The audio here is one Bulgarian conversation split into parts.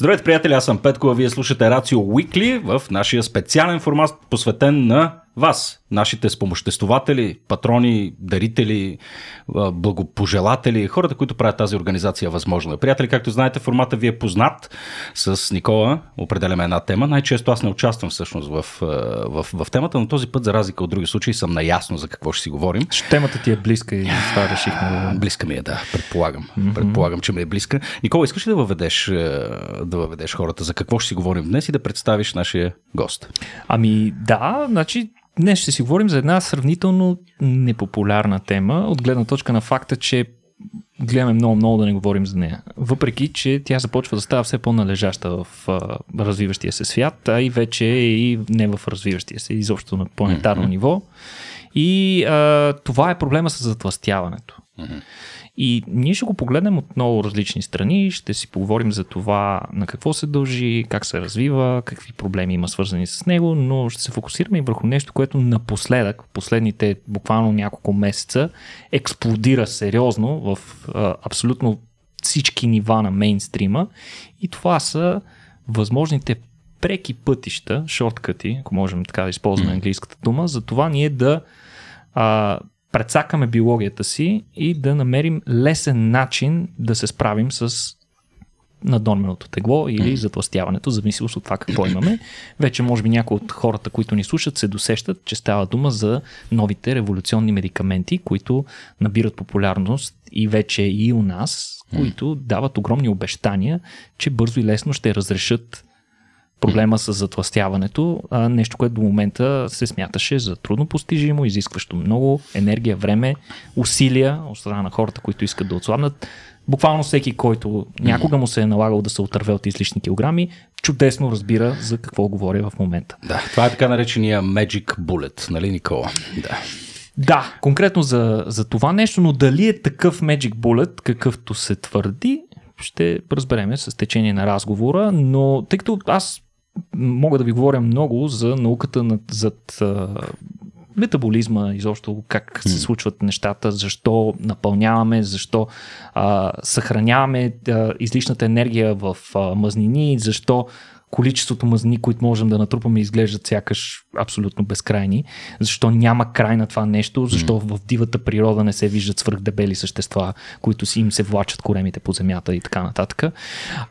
Здравейте, приятели, аз съм Петко, а вие слушате Рацио Уикли в нашия специален формат, посветен на вас, нашите спомоществователи, патрони, дарители, благопожелатели, хората, които правят тази организация възможно. Е. Приятели, както знаете, формата ви е познат с Никола. Определяме една тема. Най-често аз не участвам всъщност в, в, в темата, но този път, за разлика от други случаи, съм наясно за какво ще си говорим. Темата ти е близка и това решихме. Близка ми е, да. Предполагам. Mm-hmm. Предполагам, че ми е близка. Никола, искаш ли да въведеш, да въведеш хората за какво ще си говорим днес и да представиш нашия гост? Ами да, значи Днес ще си говорим за една сравнително непопулярна тема, от гледна точка на факта, че гледаме много-много да не говорим за нея. Въпреки, че тя започва да става все по-належаща в а, развиващия се свят, а и вече е и не в развиващия се, изобщо на планетарно mm-hmm. ниво. И а, това е проблема с затластяването. Mm-hmm. И ние ще го погледнем от много различни страни, ще си поговорим за това на какво се дължи, как се развива, какви проблеми има свързани с него, но ще се фокусираме и върху нещо, което напоследък, последните буквално няколко месеца, експлодира сериозно в а, абсолютно всички нива на мейнстрима и това са възможните преки пътища, шорткъти, ако можем така да използваме английската дума, за това ние да а, прецакаме биологията си и да намерим лесен начин да се справим с надонменото тегло или затластяването, зависимост от това какво имаме. Вече може би някои от хората, които ни слушат, се досещат, че става дума за новите революционни медикаменти, които набират популярност и вече и у нас, които дават огромни обещания, че бързо и лесно ще разрешат проблема с затластяването, а, нещо, което до момента се смяташе за трудно постижимо, изискващо много енергия, време, усилия от страна на хората, които искат да отслабнат. Буквално всеки, който някога му се е налагал да се отърве от излишни килограми, чудесно разбира за какво говоря в момента. Да, това е така наречения Magic Bullet, нали Никола? Да. Да, конкретно за, за това нещо, но дали е такъв Magic Bullet, какъвто се твърди, ще разбереме с течение на разговора, но тъй като аз мога да ви говоря много за науката над, зад метаболизма, изобщо как се случват нещата, защо напълняваме, защо а, съхраняваме а, излишната енергия в а, мазнини, защо количеството мазни, които можем да натрупаме, изглеждат сякаш абсолютно безкрайни. Защо няма край на това нещо? Защо mm. в дивата природа не се виждат свръхдебели същества, които си им се влачат коремите по земята и така нататък.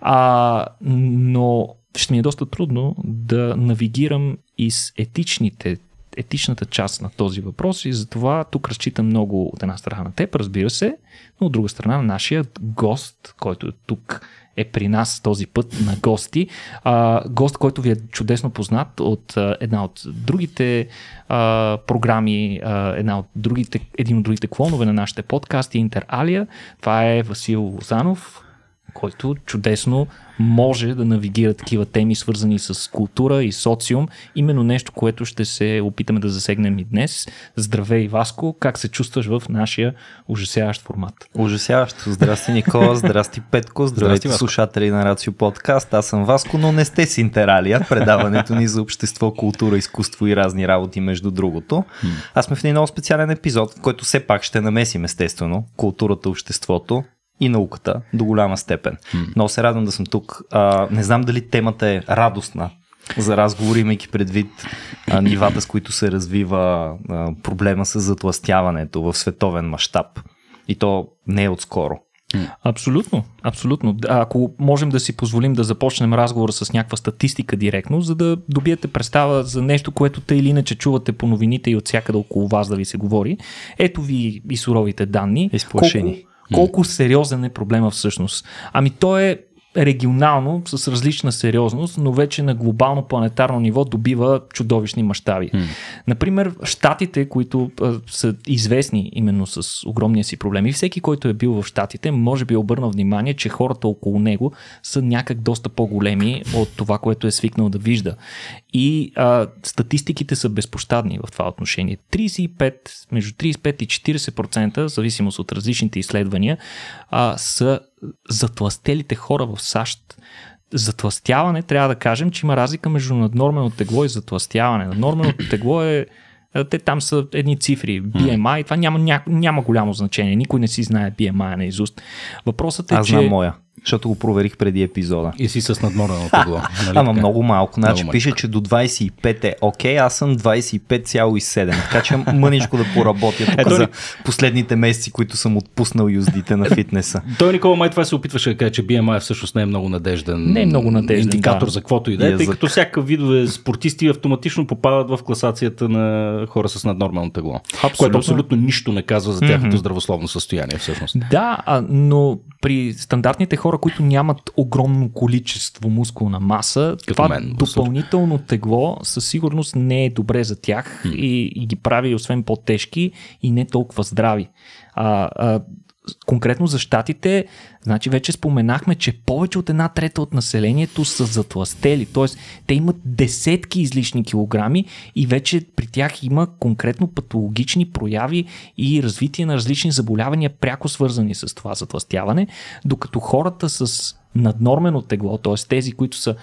А, но ще ми е доста трудно да навигирам из етичните етичната част на този въпрос и затова тук разчитам много от една страна на теб, разбира се, но от друга страна нашия гост, който е тук е при нас този път на гости. А, гост, който ви е чудесно познат от а, една от другите а, програми, а, една от другите, един от другите клонове на нашите подкасти, Интер Алия. Това е Васил Лозанов, който чудесно може да навигира такива теми, свързани с култура и социум. Именно нещо, което ще се опитаме да засегнем и днес. Здравей, Васко, как се чувстваш в нашия ужасяващ формат? Ужасяващо. Здрасти, Никола, здрасти, Петко, здрасти, слушатели на Рацио Подкаст. Аз съм Васко, но не сте с Интералия, предаването ни за общество, култура, изкуство и разни работи, между другото. Аз сме в един много специален епизод, в който все пак ще намесим, естествено, културата, обществото, и науката до голяма степен. Mm. Много се радвам да съм тук. А, не знам дали темата е радостна за разговор, имайки предвид а, нивата, с които се развива а, проблема с затластяването в световен мащаб. И то не е отскоро. Абсолютно, абсолютно. Ако можем да си позволим да започнем разговор с някаква статистика директно, за да добиете представа за нещо, което те или иначе чувате по новините и от всякъде около вас да ви се говори. Ето ви и суровите данни. Изплашени. Е Колко, колко сериозен е проблема всъщност? Ами то е регионално, с различна сериозност, но вече на глобално планетарно ниво добива чудовищни мащаби. Mm. Например, щатите, които а, са известни именно с огромния си проблем и всеки, който е бил в щатите, може би е обърна внимание, че хората около него са някак доста по-големи от това, което е свикнал да вижда. И а, статистиките са безпощадни в това отношение. 35, между 35 и 40%, в зависимост от различните изследвания, а, са затластелите хора в САЩ. Затластяване, трябва да кажем, че има разлика между наднормено тегло и затластяване. Наднормено тегло е те там са едни цифри. BMI, това няма, няма, няма голямо значение. Никой не си знае BMI на изуст. Въпросът е, Аз знам че... моя защото го проверих преди епизода. И си с надморено тегло. нали Ама много малко. Значи много пише, че до 25 е окей, okay, аз съм 25,7. Така че мъничко да поработя тук е, за последните месеци, които съм отпуснал юздите на е, фитнеса. Той Никола май това се опитваше да каже, че BMI всъщност не е много надежден. Не е много надежден. Индикатор да. за каквото и да е, е тъй като всяка видове спортисти автоматично попадат в класацията на хора с наднормално тегло. Абсолютно. Което абсолютно нищо не казва за тяхното mm-hmm. здравословно състояние всъщност. Да, но при стандартните хора хора, които нямат огромно количество мускулна маса, Като това мен, допълнително тегло със сигурност не е добре за тях и, и ги прави освен по-тежки и не толкова здрави. А, а, конкретно за щатите, значи вече споменахме, че повече от една трета от населението са затластели, т.е. те имат десетки излишни килограми и вече при тях има конкретно патологични прояви и развитие на различни заболявания, пряко свързани с това затластяване, докато хората с наднормено тегло, т.е. тези, които са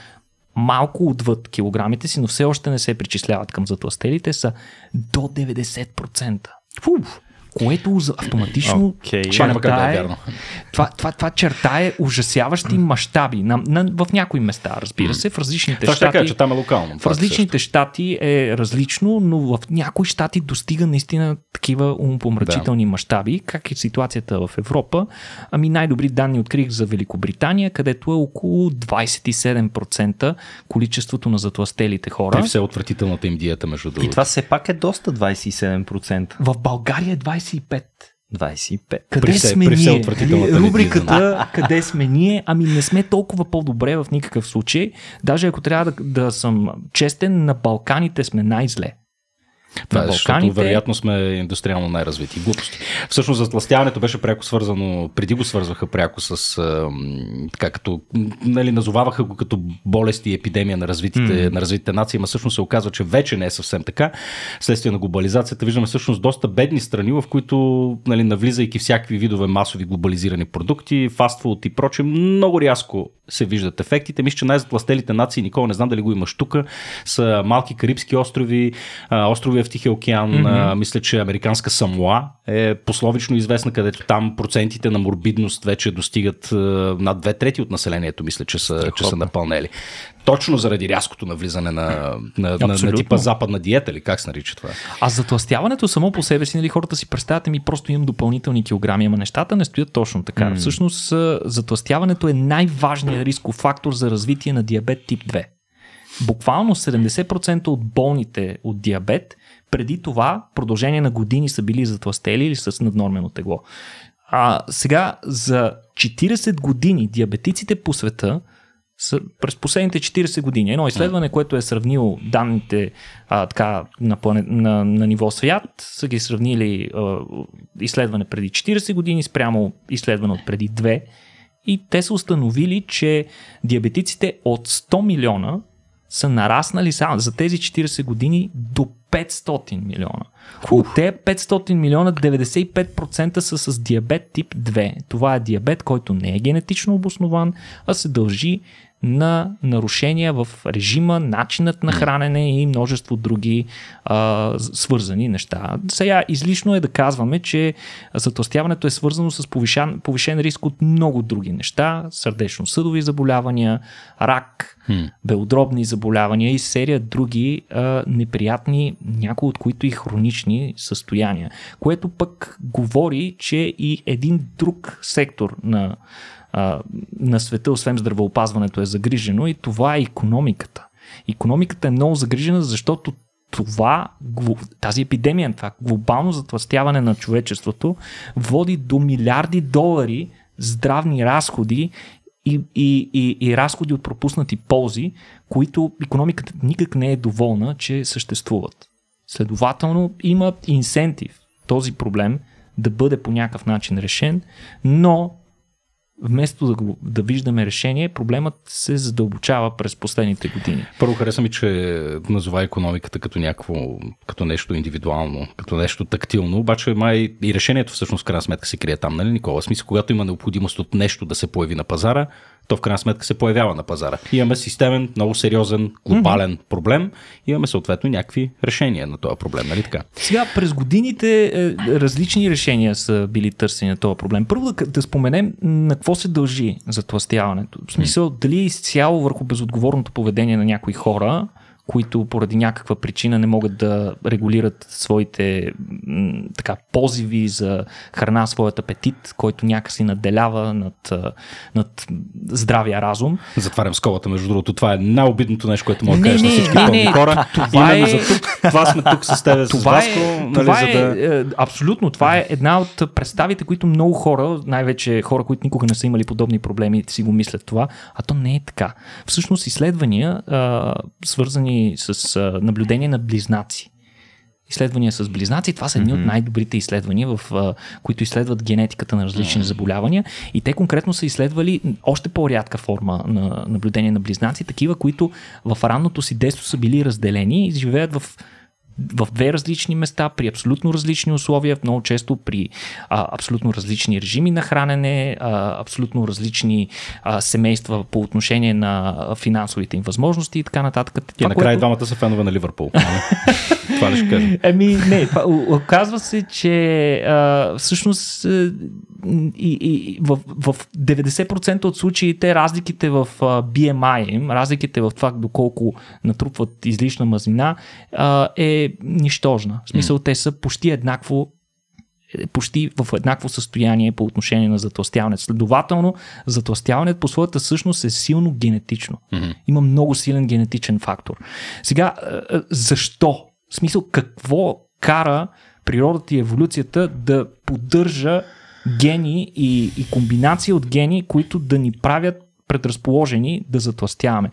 малко отвъд килограмите си, но все още не се причисляват към затластелите, са до 90%. Фуф! което автоматично okay. чертае, е, е- това, това, това е ужасяващи мащаби на, на, в някои места, разбира се, в различните щати. Така, че там е локално. В различните щати е различно, но в някои щати достига наистина такива умопомрачителни да. мащаби. Как е ситуацията в Европа? Ами най-добри данни открих за Великобритания, където е около 27% количеството на затластелите хора. При все отвратителната им диета, между другото. И това все пак е доста 27%. В България е 20 25. Къде при сме при ние? Нали, рубриката къде сме ние? Ами не сме толкова по-добре в никакъв случай. Даже ако трябва да, да съм честен, на Балканите сме най-зле. Това на е, Балканите. Защото, вероятно сме индустриално най-развити. Глупости. Всъщност затластяването беше пряко свързано, преди го свързваха пряко с, а, така като, нали, назоваваха го като болест и епидемия на развитите, mm. на развитите нации, но всъщност се оказва, че вече не е съвсем така. Следствие на глобализацията виждаме всъщност доста бедни страни, в които, нали, навлизайки всякакви видове масови глобализирани продукти, фастфуд и проче, много рязко се виждат ефектите. Мисля, че най-затластелите нации, никога не знам дали го имаш тук, са малки карибски острови, острови в Тихия океан, mm-hmm. а, мисля, че американска Самуа е пословично известна, където там процентите на морбидност вече достигат а, над две трети от населението, мисля, че са, че са напълнели. Точно заради рязкото навлизане на, на, на, на типа западна диета, или как се нарича това? А затластяването само по себе си, нали, хората си представят, ми просто имам допълнителни килограми, ама нещата не стоят точно така. Mm. Всъщност, затластяването е най-важният рисков фактор за развитие на диабет тип 2 буквално 70% от болните от диабет преди това, продължение на години са били затластели или с наднормено тегло. А сега за 40 години диабетиците по света са през последните 40 години. Едно изследване, което е сравнило данните а, така, на, плане, на, на ниво свят, са ги сравнили а, изследване преди 40 години спрямо изследване от преди 2 и те са установили, че диабетиците от 100 милиона са нараснали само за тези 40 години до 500 милиона. От те 500 милиона 95% са с диабет тип 2. Това е диабет, който не е генетично обоснован, а се дължи на нарушения в режима, начинът на хранене и множество други а, свързани неща. Сега излишно е да казваме, че затластяването е свързано с повишен, повишен риск от много други неща, сърдечно-съдови заболявания, рак, хм. белодробни заболявания и серия други а, неприятни, някои от които и хронични състояния, което пък говори, че и един друг сектор на а, на света, освен здравеопазването, е загрижено и това е економиката. Економиката е много загрижена, защото това, тази епидемия, това глобално затластяване на човечеството води до милиарди долари здравни разходи и, и, и, и разходи от пропуснати ползи, които економиката никак не е доволна, че съществуват. Следователно има инсентив този проблем да бъде по някакъв начин решен, но вместо да, го, да виждаме решение, проблемът се задълбочава през последните години. Първо хареса ми, че назова економиката като някакво, като нещо индивидуално, като нещо тактилно, обаче май и решението всъщност крайна сметка се крие там, нали Никола? Смисъл, когато има необходимост от нещо да се появи на пазара, то в крайна сметка се появява на пазара. Имаме системен, много сериозен, глобален mm-hmm. проблем. Имаме съответно някакви решения на този проблем, нали така? Сега, през годините е, различни решения са били търсени на този проблем. Първо да, да споменем на какво се дължи затластяването. В смисъл, mm. дали е изцяло върху безотговорното поведение на някои хора, които поради някаква причина не могат да регулират своите така, позиви за храна, своят апетит, който някакси наделява над, над здравия разум. Затварям сколата, между другото. Това е най-обидното нещо, което може да кажеш на всички не, не, хора. Това е... за тук. Това сме тук с теб, това с е- Васко. Нали, е, това нали, е, за да... е, абсолютно. Това е една от представите, които много хора, най-вече хора, които никога не са имали подобни проблеми, си го мислят това. А то не е така. Всъщност изследвания, а, свързани с а, наблюдение на близнаци. Изследвания с близнаци, това са едни mm-hmm. от най-добрите изследвания, в, а, които изследват генетиката на различни mm-hmm. заболявания. И те конкретно са изследвали още по-рядка форма на наблюдение на близнаци, такива, които в ранното си детство са били разделени и живеят в в две различни места, при абсолютно различни условия, много често при а, абсолютно различни режими на хранене, а, абсолютно различни а, семейства по отношение на финансовите им възможности и така нататък. И накрая което... двамата са фенове на Ливърпул. това ли ще кажа? Еми, не, това, оказва се, че а, всъщност и, и, в, в 90% от случаите разликите в BMI разликите в това доколко натрупват излишна мазнина а, е нищожна. В смисъл, mm. те са почти еднакво почти в еднакво състояние по отношение на затластяването. Следователно, затластяването по своята същност е силно генетично. Mm-hmm. Има много силен генетичен фактор. Сега, защо? В смисъл, какво кара природата и еволюцията да поддържа гени и, и комбинации от гени, които да ни правят предразположени да затластяваме.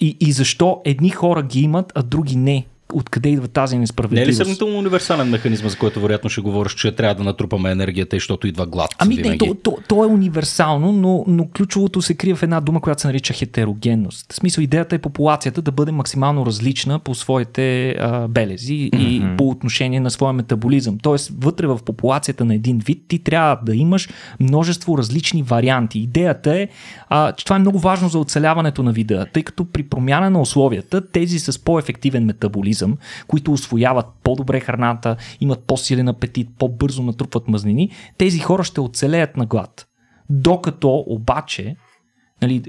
И, и защо едни хора ги имат, а други не откъде идва тази несправедливост. Не е ли сравнително универсален механизъм, за който вероятно ще говориш, че трябва да натрупаме енергията и защото идва глад? Ами не, то, то, то, е универсално, но, но ключовото се крие в една дума, която се нарича хетерогенност. В смисъл идеята е популацията да бъде максимално различна по своите а, белези mm-hmm. и по отношение на своя метаболизъм. Тоест, вътре в популацията на един вид ти трябва да имаш множество различни варианти. Идеята е, а, че това е много важно за оцеляването на вида, тъй като при промяна на условията тези с по-ефективен метаболизъм организъм, които освояват по-добре храната, имат по-силен апетит, по-бързо натрупват мазнини, тези хора ще оцелеят на глад. Докато обаче нали,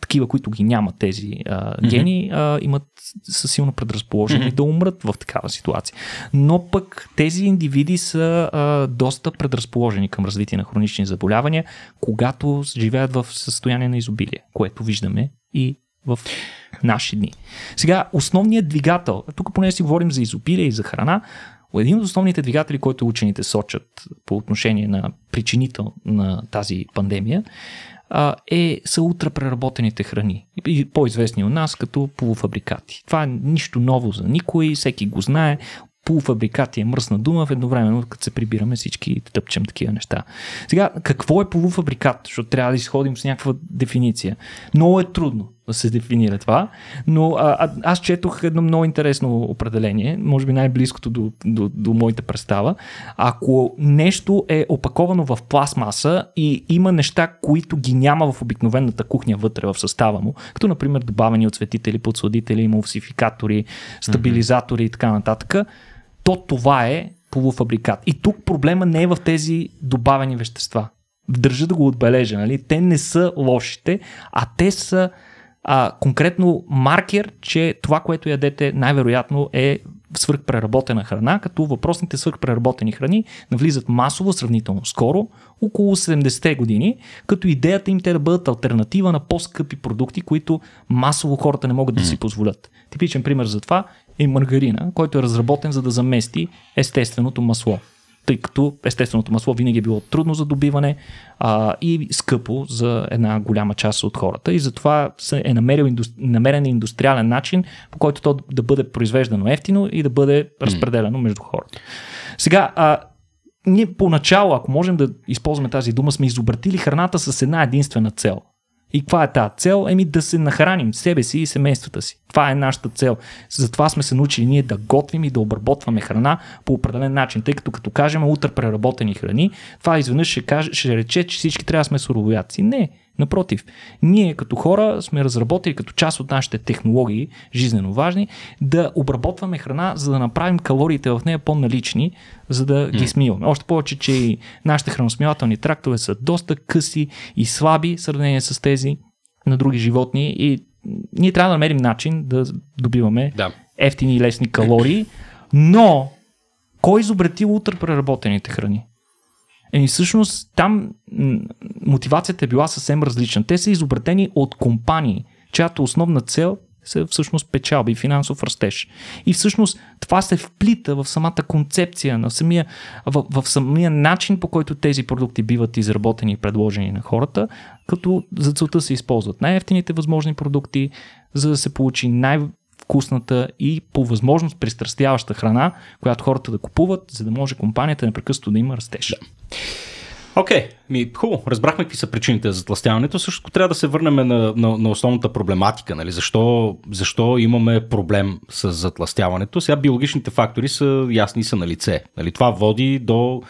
такива, които ги нямат тези а, гени, а, имат са силно предразположени mm-hmm. да умрат в такава ситуация. Но пък тези индивиди са а, доста предразположени към развитие на хронични заболявания, когато живеят в състояние на изобилие, което виждаме и в наши дни. Сега, основният двигател, тук поне си говорим за изобилие и за храна, един от основните двигатели, който учените сочат по отношение на причинител на тази пандемия, е, са ултрапреработените храни, по-известни у нас като полуфабрикати. Това е нищо ново за никой, всеки го знае. Полуфабрикати е мръсна дума, в едновременно като се прибираме всички тъпчем такива неща. Сега, какво е полуфабрикат? Защото трябва да изходим с някаква дефиниция. Много е трудно се дефинира това. Но а, а, аз четох едно много интересно определение, може би най-близкото до, до, до моята представа. Ако нещо е опаковано в пластмаса и има неща, които ги няма в обикновената кухня вътре в състава му, като например добавени оцветители, подсладители, емулсификатори, стабилизатори mm-hmm. и така нататък, то това е полуфабрикат. И тук проблема не е в тези добавени вещества. Държа да го отбележа, нали? Те не са лошите, а те са а, конкретно маркер, че това, което ядете, най-вероятно е свърхпреработена храна, като въпросните свърхпреработени храни навлизат масово сравнително скоро, около 70-те години, като идеята им те да бъдат альтернатива на по-скъпи продукти, които масово хората не могат да си позволят. Типичен пример за това е маргарина, който е разработен за да замести естественото масло тъй като естественото масло винаги е било трудно за добиване а, и скъпо за една голяма част от хората. И затова е намерил индустри... намерен индустриален начин, по който то да бъде произвеждано ефтино и да бъде разпределено между хората. Сега, а, ние поначало, ако можем да използваме тази дума, сме изобретили храната с една единствена цел. И каква е тази цел? Еми да се нахраним себе си и семействата си. Това е нашата цел. Затова сме се научили ние да готвим и да обработваме храна по определен начин, тъй като като кажем утре преработени храни, това изведнъж ще, каже, ще рече, че всички трябва да сме суровояци. Не, Напротив, ние като хора сме разработили като част от нашите технологии, жизненно важни, да обработваме храна, за да направим калориите в нея по-налични, за да ги смиваме. Още повече, че и нашите храносмивателни трактове са доста къси и слаби в сравнение с тези на други животни и ние трябва да намерим начин да добиваме да. ефтини и лесни калории, но кой изобрети утре преработените храни? Еми всъщност там мотивацията е била съвсем различна. Те са изобретени от компании, чиято основна цел са всъщност печалби и финансов растеж. И всъщност това се вплита в самата концепция, на самия, в, в самия начин по който тези продукти биват изработени и предложени на хората, като за целта се използват най-ефтините възможни продукти, за да се получи най- вкусната и по възможност пристрастяваща храна, която хората да купуват, за да може компанията непрекъснато да има растеж. Да. Окей, okay, ми хубаво, разбрахме какви са причините за затластяването. Също трябва да се върнем на, на, на основната проблематика. Нали? Защо, защо имаме проблем с затластяването? Сега биологичните фактори са ясни са на лице. Нали? Това води до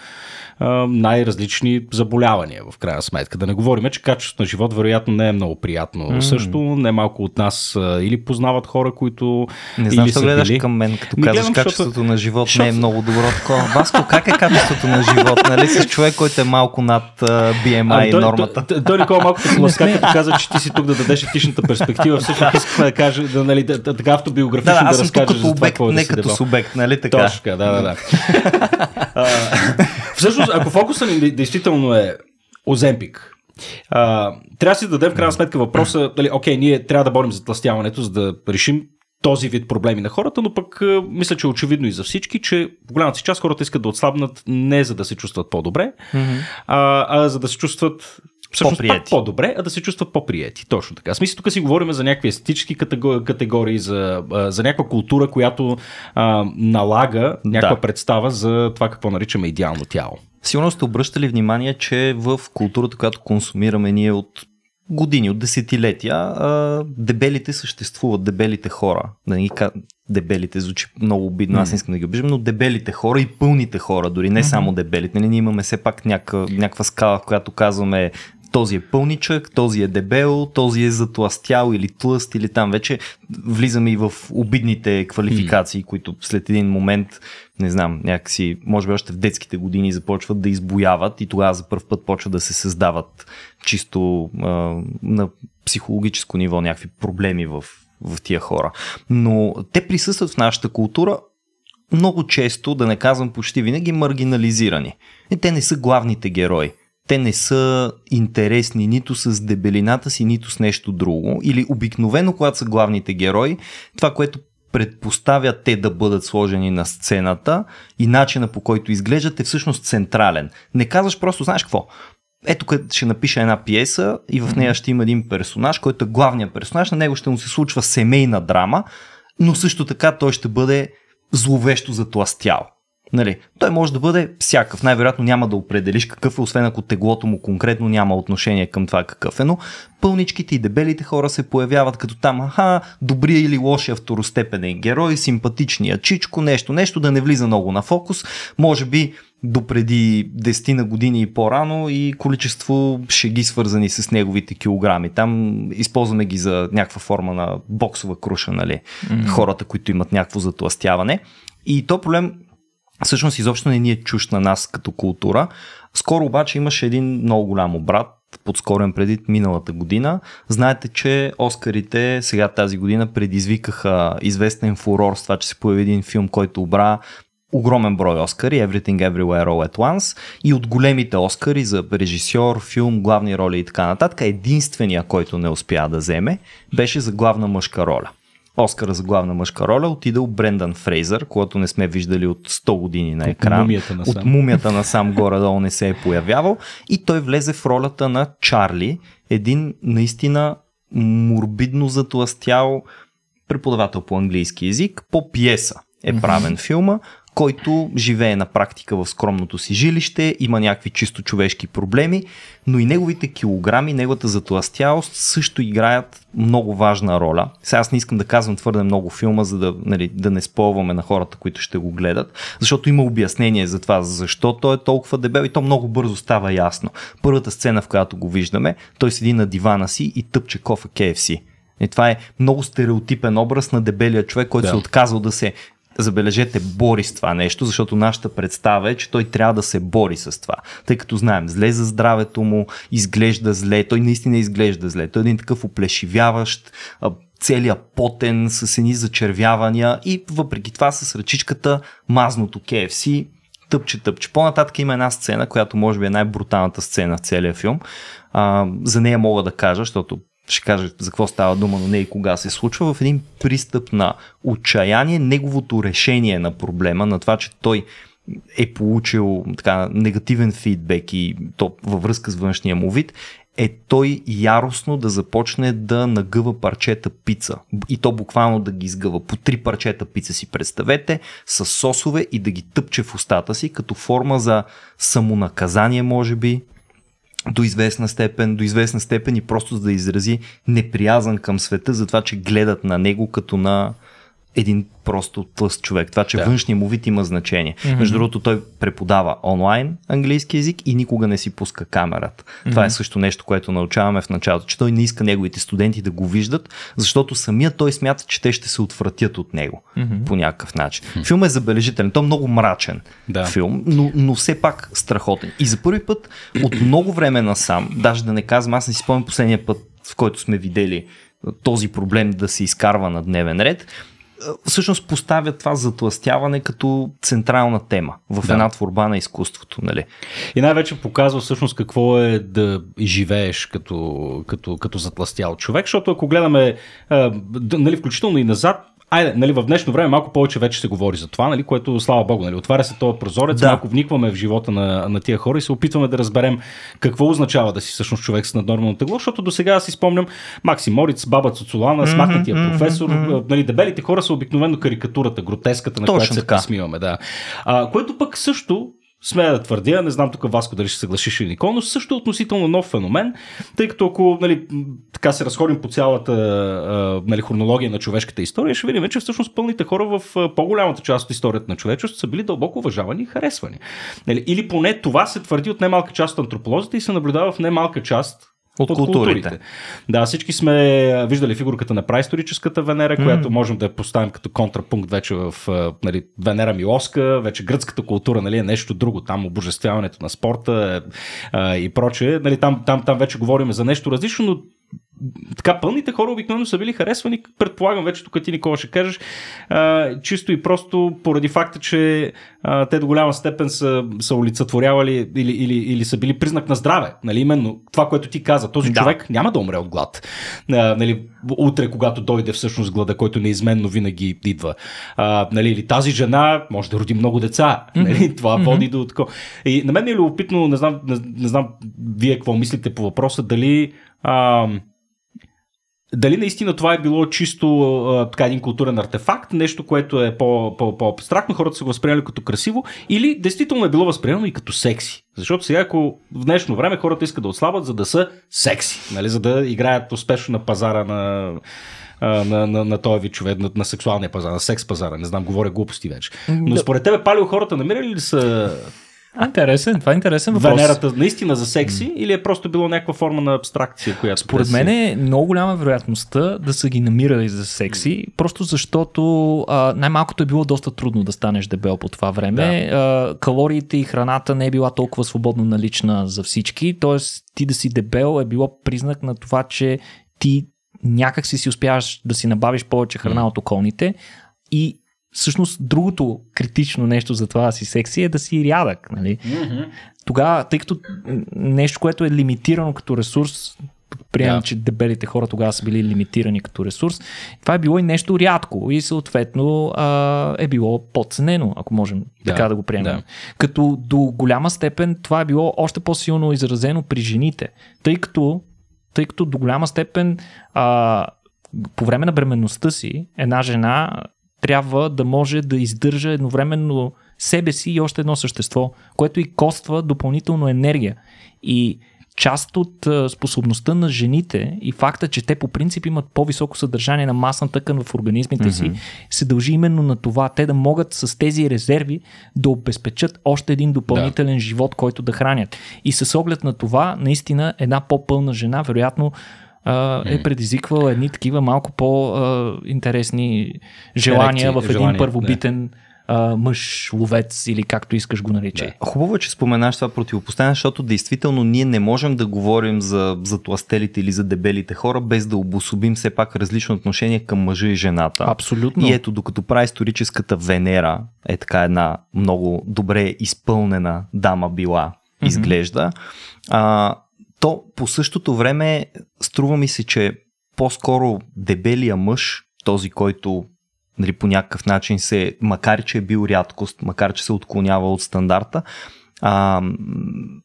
най-различни заболявания, в крайна сметка. Да не говорим, че качеството на живот вероятно не е много приятно. Mm. Също немалко от нас или познават хора, които. Не знам, защо гледаш били. към мен, като не ами казваш, гледам, качеството защото... на живот Шо... не е много добро. Такова. Васко, как е качеството на живот? Нали си човек, който е малко над BMI а, ами той, нормата? Той, той, той малко като ласка, като каза, че ти си тук да дадеш етичната перспектива. Всъщност искахме да кажа, да, нали, да, да, така автобиографично да, да разкажеш. за това, тук като обект, не като субект, нали така? Точка, да, да, да. Всъщност, ако фокуса ни действително е Оземпик, а, трябва да си дадем в крайна сметка въпроса, дали, окей, ние трябва да борим за тластяването, за да решим този вид проблеми на хората, но пък а, мисля, че е очевидно и за всички, че в голямата си част хората искат да отслабнат не за да се чувстват по-добре, mm-hmm. а, а за да се чувстват всъщност пак по-добре, а да се чувстват по-прияти. Точно така. смисъл, тук си говорим за някакви естетически категории, за, за някаква култура, която а, налага някаква да. представа за това какво наричаме идеално тяло. Сигурно сте обръщали внимание, че в културата, която консумираме ние от години, от десетилетия, а, дебелите съществуват, дебелите хора. Да не ги дебелите звучи много обидно, аз не искам да ги обиждам, но дебелите хора и пълните хора, дори не само дебелите. Нали, ние имаме все пак някаква, някаква скала, в която казваме този е пълничък, този е дебел, този е затластял или тлъст или там вече влизаме и в обидните квалификации, които след един момент, не знам, някакси, може би още в детските години започват да избояват и тогава за първ път почва да се създават чисто а, на психологическо ниво някакви проблеми в, в тия хора. Но те присъстват в нашата култура много често, да не казвам почти винаги, маргинализирани. И те не са главните герои те не са интересни нито с дебелината си, нито с нещо друго. Или обикновено, когато са главните герои, това, което предпоставят те да бъдат сложени на сцената и начина по който изглеждат е всъщност централен. Не казваш просто, знаеш какво, ето къде ще напиша една пиеса и в нея ще има един персонаж, който е главният персонаж, на него ще му се случва семейна драма, но също така той ще бъде зловещо затластял. Нали, той може да бъде всякакъв. Най-вероятно няма да определиш какъв е, освен ако теглото му конкретно няма отношение към това какъв е, но пълничките и дебелите хора се появяват като там, аха, добрия или лошия второстепенен герой, симпатичния чичко, нещо, нещо да не влиза много на фокус. Може би допреди 10 на години и по-рано и количество шеги свързани с неговите килограми. Там използваме ги за някаква форма на боксова круша, нали? Mm-hmm. Хората, които имат някакво затластяване. И то проблем всъщност изобщо не ни е чущ на нас като култура. Скоро обаче имаше един много голям обрат, подскорен предит миналата година. Знаете, че Оскарите сега тази година предизвикаха известен фурор с това, че се появи един филм, който обра огромен брой Оскари, Everything Everywhere All at Once и от големите Оскари за режисьор, филм, главни роли и така нататък, единствения, който не успя да вземе, беше за главна мъжка роля. Оскара за главна мъжка роля отидал Брендан Фрейзър, когато не сме виждали от 100 години на екран. От мумията на сам. От мумията на сам горе-долу не се е появявал. И той влезе в ролята на Чарли, един наистина морбидно затластял преподавател по английски язик. По пиеса е правен филма който живее на практика в скромното си жилище, има някакви чисто човешки проблеми, но и неговите килограми, неговата затластялост също играят много важна роля. Сега аз не искам да казвам твърде много филма, за да, нали, да не спълваме на хората, които ще го гледат, защото има обяснение за това, защо той е толкова дебел и то много бързо става ясно. Първата сцена, в която го виждаме, той седи на дивана си и тъпче кофа KFC. И това е много стереотипен образ на дебелия човек, който да. се отказал да се забележете, бори с това нещо, защото нашата представа е, че той трябва да се бори с това. Тъй като знаем, зле за здравето му, изглежда зле, той наистина изглежда зле. Той е един такъв оплешивяващ, целият потен, с едни зачервявания и въпреки това с ръчичката мазното KFC тъпче, тъпче. По-нататък има една сцена, която може би е най-бруталната сцена в целия филм. А, за нея мога да кажа, защото ще кажа за какво става дума, но не и кога се случва, в един пристъп на отчаяние, неговото решение на проблема, на това, че той е получил така, негативен фидбек и то във връзка с външния му вид, е той яростно да започне да нагъва парчета пица. И то буквално да ги изгъва. По три парчета пица си представете, с сосове и да ги тъпче в устата си, като форма за самонаказание, може би, до известна степен, до известна степен и просто за да изрази неприязан към света за това, че гледат на него като на, един просто тъст човек. Това, че да. външния му вид има значение. Mm-hmm. Между другото, той преподава онлайн английски язик и никога не си пуска камерата. Mm-hmm. Това е също нещо, което научаваме в началото, че той не иска неговите студенти да го виждат, защото самия той смята, че те ще се отвратят от него mm-hmm. по някакъв начин. Mm-hmm. Филм е забележителен. Той е много мрачен да. филм, но, но все пак страхотен. И за първи път от много време насам, даже да не казвам, аз не си спомням последния път, в който сме видели този проблем да се изкарва на дневен ред, всъщност поставят това затластяване като централна тема в да. една творба на изкуството. Нали? И най-вече показва всъщност какво е да живееш като, като, като затластял човек, защото ако гледаме, нали, включително и назад, Айде, нали, в днешно време малко повече вече се говори за това, нали, което слава богу, нали, отваря се този прозорец, да. малко вникваме в живота на, на тия хора и се опитваме да разберем какво означава да си всъщност човек с наднормално тегло, защото до сега си спомням Макси Мориц, баба Цоцолана, mm-hmm, смахнатия mm-hmm, професор, mm-hmm. Нали, дебелите хора са обикновено карикатурата, гротеската, на Точно която се така. присмиваме. Да. А, което пък също смея да твърдя, не знам тук Васко дали ще съглашиш или Никол, но също е относително нов феномен, тъй като ако нали, така се разходим по цялата а, нали, хронология на човешката история, ще видим, че всъщност пълните хора в по-голямата част от историята на човечеството са били дълбоко уважавани и харесвани. Нали, или поне това се твърди от немалка част от антрополозите и се наблюдава в немалка част от, от културите. културите. Да, всички сме виждали фигурката на праисторическата Венера, mm. която можем да я поставим като контрапункт вече в нали, Венера Милоска, вече гръцката култура нали, е нещо друго, там обожествяването на спорта е, е, и прочее. Нали, там, там, там вече говорим за нещо различно, но така пълните хора обикновено са били харесвани, предполагам вече тук ти никога ще кажеш, а, чисто и просто поради факта, че а, те до голяма степен са, са олицетворявали или, или, или са били признак на здраве, нали, именно това, което ти каза, този да. човек няма да умре от глад, а, нали, утре, когато дойде всъщност глада, който неизменно винаги идва, а, нали, или тази жена може да роди много деца, нали, mm-hmm. това води до такова. И на мен е любопитно, не знам, не, не знам вие какво мислите по въпроса, дали... А, дали наистина това е било чисто а, така един културен артефакт, нещо, което е по-абстрактно, хората са го възприемали като красиво, или действително е било възприемано и като секси. Защото сега, ако в днешно време хората искат да отслабват, за да са секси, нали, за да играят успешно на пазара на, на, на, на, този вид човек, на, на сексуалния пазар, на секс пазара, не знам, говоря глупости вече. Но според тебе, палио хората намирали ли са а, интересен, това е интересен въпрос. Венерата наистина за секси mm. или е просто било някаква форма на абстракция, която. Според мен е много голяма вероятността да са ги намирали за секси, mm. просто защото а, най-малкото е било доста трудно да станеш дебел по това време. Да. А, калориите и храната не е била толкова свободно налична за всички, т.е. ти да си дебел е било признак на това, че ти някак си си успяваш да си набавиш повече храна mm. от околните и всъщност другото критично нещо за това да си секси е да си рядък. Нали? Mm-hmm. Тогава, тъй като нещо, което е лимитирано като ресурс, приемам, yeah. че дебелите хора тогава са били лимитирани като ресурс, това е било и нещо рядко и съответно а, е било подценено, ако можем yeah. така да го приемем. Yeah. Като до голяма степен това е било още по-силно изразено при жените, тъй като, тъй като до голяма степен а, по време на бременността си една жена трябва да може да издържа едновременно себе си и още едно същество, което и коства допълнително енергия. И част от способността на жените и факта, че те по принцип имат по-високо съдържание на масна тъкан в организмите си, mm-hmm. се дължи именно на това. Те да могат с тези резерви да обезпечат още един допълнителен да. живот, който да хранят. И с оглед на това, наистина една по-пълна жена, вероятно, е предизвиквал едни такива малко по-интересни желания Ерекции, в един желания, първобитен да а, мъж, ловец или както искаш го наричай. Да. Хубаво е, че споменаш това противопоставяне, защото действително ние не можем да говорим за, за тластелите или за дебелите хора, без да обособим все пак различно отношение към мъжа и жената. Абсолютно. И ето, докато прави историческата Венера, е така една много добре изпълнена дама била, mm-hmm. изглежда, а, то по същото време струва ми се, че по-скоро дебелия мъж, този, който нали, по някакъв начин се, макар че е бил рядкост, макар че се отклонява от стандарта, а,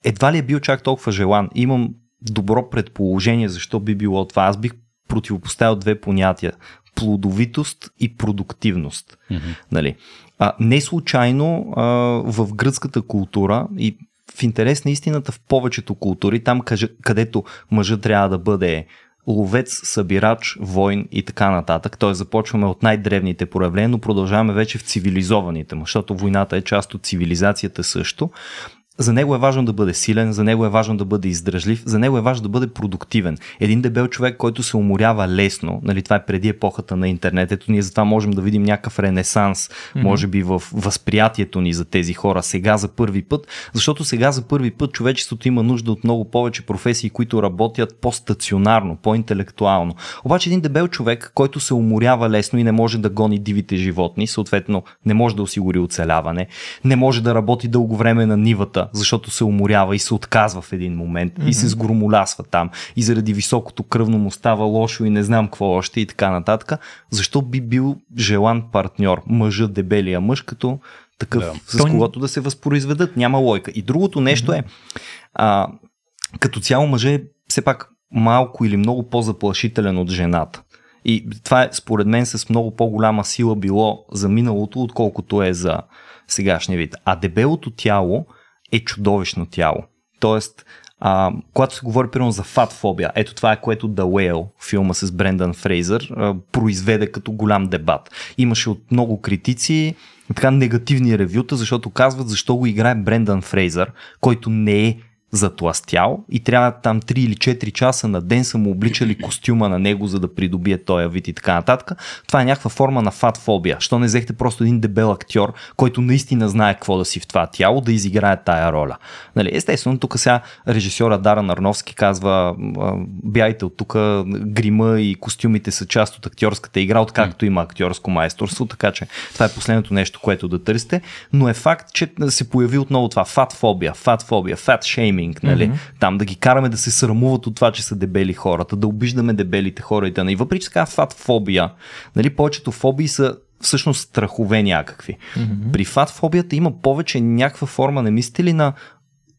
едва ли е бил чак толкова желан. Имам добро предположение защо би било това. Аз бих противопоставил две понятия плодовитост и продуктивност. Mm-hmm. Нали? А, не случайно а, в гръцката култура и в интерес на истината в повечето култури, там където мъжът трябва да бъде ловец, събирач, войн и така нататък. Т.е. започваме от най-древните проявления, но продължаваме вече в цивилизованите, защото войната е част от цивилизацията също за него е важно да бъде силен, за него е важно да бъде издръжлив, за него е важно да бъде продуктивен. Един дебел човек, който се уморява лесно, нали, това е преди епохата на интернет, ето ние затова можем да видим някакъв ренесанс, mm-hmm. може би в възприятието ни за тези хора сега за първи път, защото сега за първи път човечеството има нужда от много повече професии, които работят по-стационарно, по-интелектуално. Обаче един дебел човек, който се уморява лесно и не може да гони дивите животни, съответно не може да осигури оцеляване, не може да работи дълго време на нивата, защото се уморява и се отказва в един момент mm-hmm. и се сгромолясва там и заради високото кръвно му става лошо и не знам какво още и така нататък, защо би бил желан партньор, мъжът дебелия мъж, като такъв, да. с Той... когото да се възпроизведат. Няма лойка. И другото нещо е, а, като цяло мъже е все пак малко или много по-заплашителен от жената. И това е, според мен, с много по-голяма сила било за миналото, отколкото е за сегашния вид. А дебелото тяло е чудовищно тяло. Тоест, а, когато се говори примерно за фатфобия, ето това е което The Whale, филма с Брендан Фрейзър, а, произведе като голям дебат. Имаше от много критици така негативни ревюта, защото казват защо го играе Брендан Фрейзър, който не е затластял и трябва там 3 или 4 часа на ден са му обличали костюма на него, за да придобие този вид и така нататък. Това е някаква форма на фатфобия. Що не взехте просто един дебел актьор, който наистина знае какво да си в това тяло, да изиграе тая роля. Нали, естествено, тук сега режисьора Дара Нарновски казва, бяйте от тук, грима и костюмите са част от актьорската игра, откакто има актьорско майсторство, така че това е последното нещо, което да търсите. Но е факт, че се появи отново това фатфобия, фатфобия, фат шейминг, нали? Mm-hmm. Там да ги караме да се срамуват от това, че са дебели хората, да обиждаме дебелите хора и да И въпреки че така фатфобия, нали, повечето фобии са всъщност страхове някакви. Mm-hmm. При фатфобията има повече някаква форма, не мислите ли, на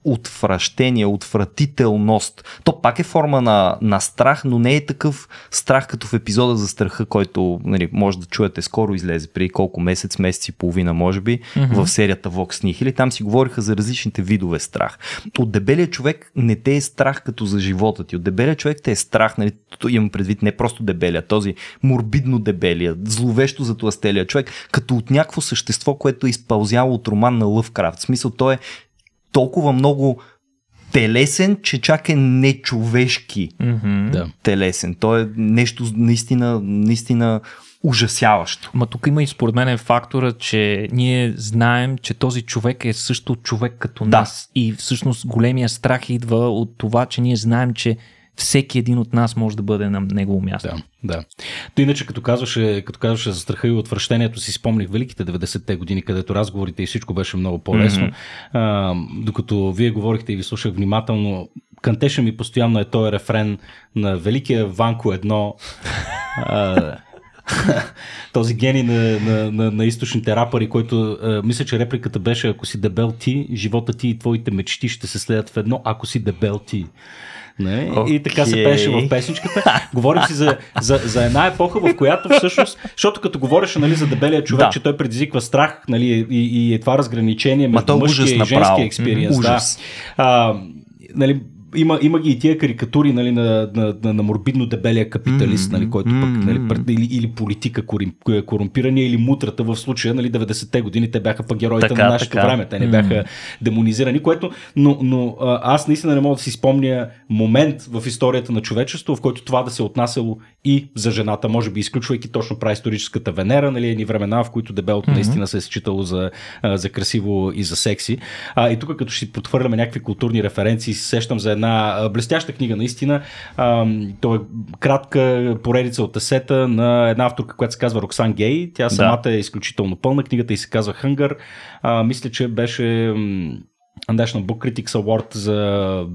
отвращение, отвратителност. То пак е форма на, на страх, но не е такъв страх като в епизода за страха, който нали, може да чуете скоро излезе, преди колко месец, месец и половина може би, mm-hmm. в серията Vox Или Там си говориха за различните видове страх. От дебелия човек не те е страх като за живота ти. От дебелия човек те е страх, нали, имам предвид не просто дебелия, този морбидно дебелия, зловещо това човек, като от някакво същество, което е изпълзяло от роман на Лъвкрафт. В смисъл, той е толкова много телесен, че чак е нечовешки mm-hmm. да. телесен. То е нещо наистина, наистина ужасяващо. Ма тук има и според мен е фактора, че ние знаем, че този човек е също човек като да. нас. И всъщност големия страх идва от това, че ние знаем, че всеки един от нас може да бъде на негово място. Да, да. То иначе, като казваше, като казваше за страха и отвращението, си спомних великите 90-те години, където разговорите и всичко беше много по-лесно. Mm-hmm. А, докато вие говорихте и ви слушах внимателно, кантеше ми постоянно е този рефрен на великия Ванко едно. този гений на, на, на, на източните рапъри, който а, мисля, че репликата беше Ако си дебел ти, живота ти и твоите мечти ще се следят в едно, ако си дебел ти. Не? Okay. И така се пеше в песничката. Говорим си за, за, за една епоха, в която всъщност, защото като говореше нали, за дебелия човек, да. че той предизвиква страх нали, и, и е това разграничение между мъжкия и женския експириенс. Mm-hmm. Да. нали, има, има ги и тия карикатури нали, на, на, на, на морбидно дебелия капиталист, нали, който пък, нали, пред, или, или политика корумпирания, или мутрата в случая, нали, 90-те години те бяха пък героите така, на нашето така. време, те не бяха демонизирани, което, но, но аз наистина не мога да си спомня момент в историята на човечеството, в който това да се е отнасяло и за жената, може би изключвайки точно праисторическата Венера, нали, едни времена, в които дебелото mm-hmm. наистина се е считало за, за красиво и за секси. А, и тук като ще подхвърляме някакви културни референции, сещам за една една блестяща книга, наистина. То е кратка поредица от есета на една авторка, която се казва Роксан Гей. Тя самата да. е изключително пълна. Книгата и се казва Хънгър. Мисля, че беше National Book Critics Award за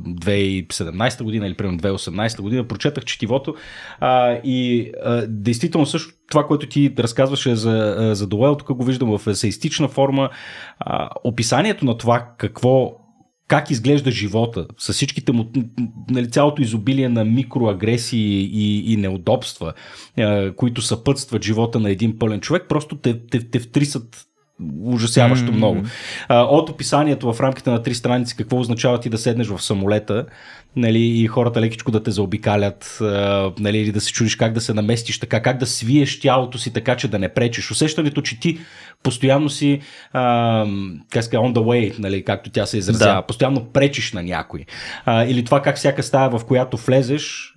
2017 година или примерно 2018 година. Прочетах четивото а, и а, действително също това, което ти разказваше за, за Дуел, тук го виждам в есеистична форма. А, описанието на това какво как изглежда живота, с всичките му, нали, цялото изобилие на микроагресии и, и неудобства, а, които съпътстват живота на един пълен човек, просто те, те, те втрисат ужасяващо mm-hmm. много. А, от описанието в рамките на три страници какво означава ти да седнеш в самолета, нали, и хората лекичко да те заобикалят, нали, или да се чудиш как да се наместиш така, как да свиеш тялото си така, че да не пречиш. Усещането, че ти постоянно си а, как ска, on the way, нали, както тя се изразява, да. постоянно пречиш на някой. А, или това как всяка стая, в която влезеш,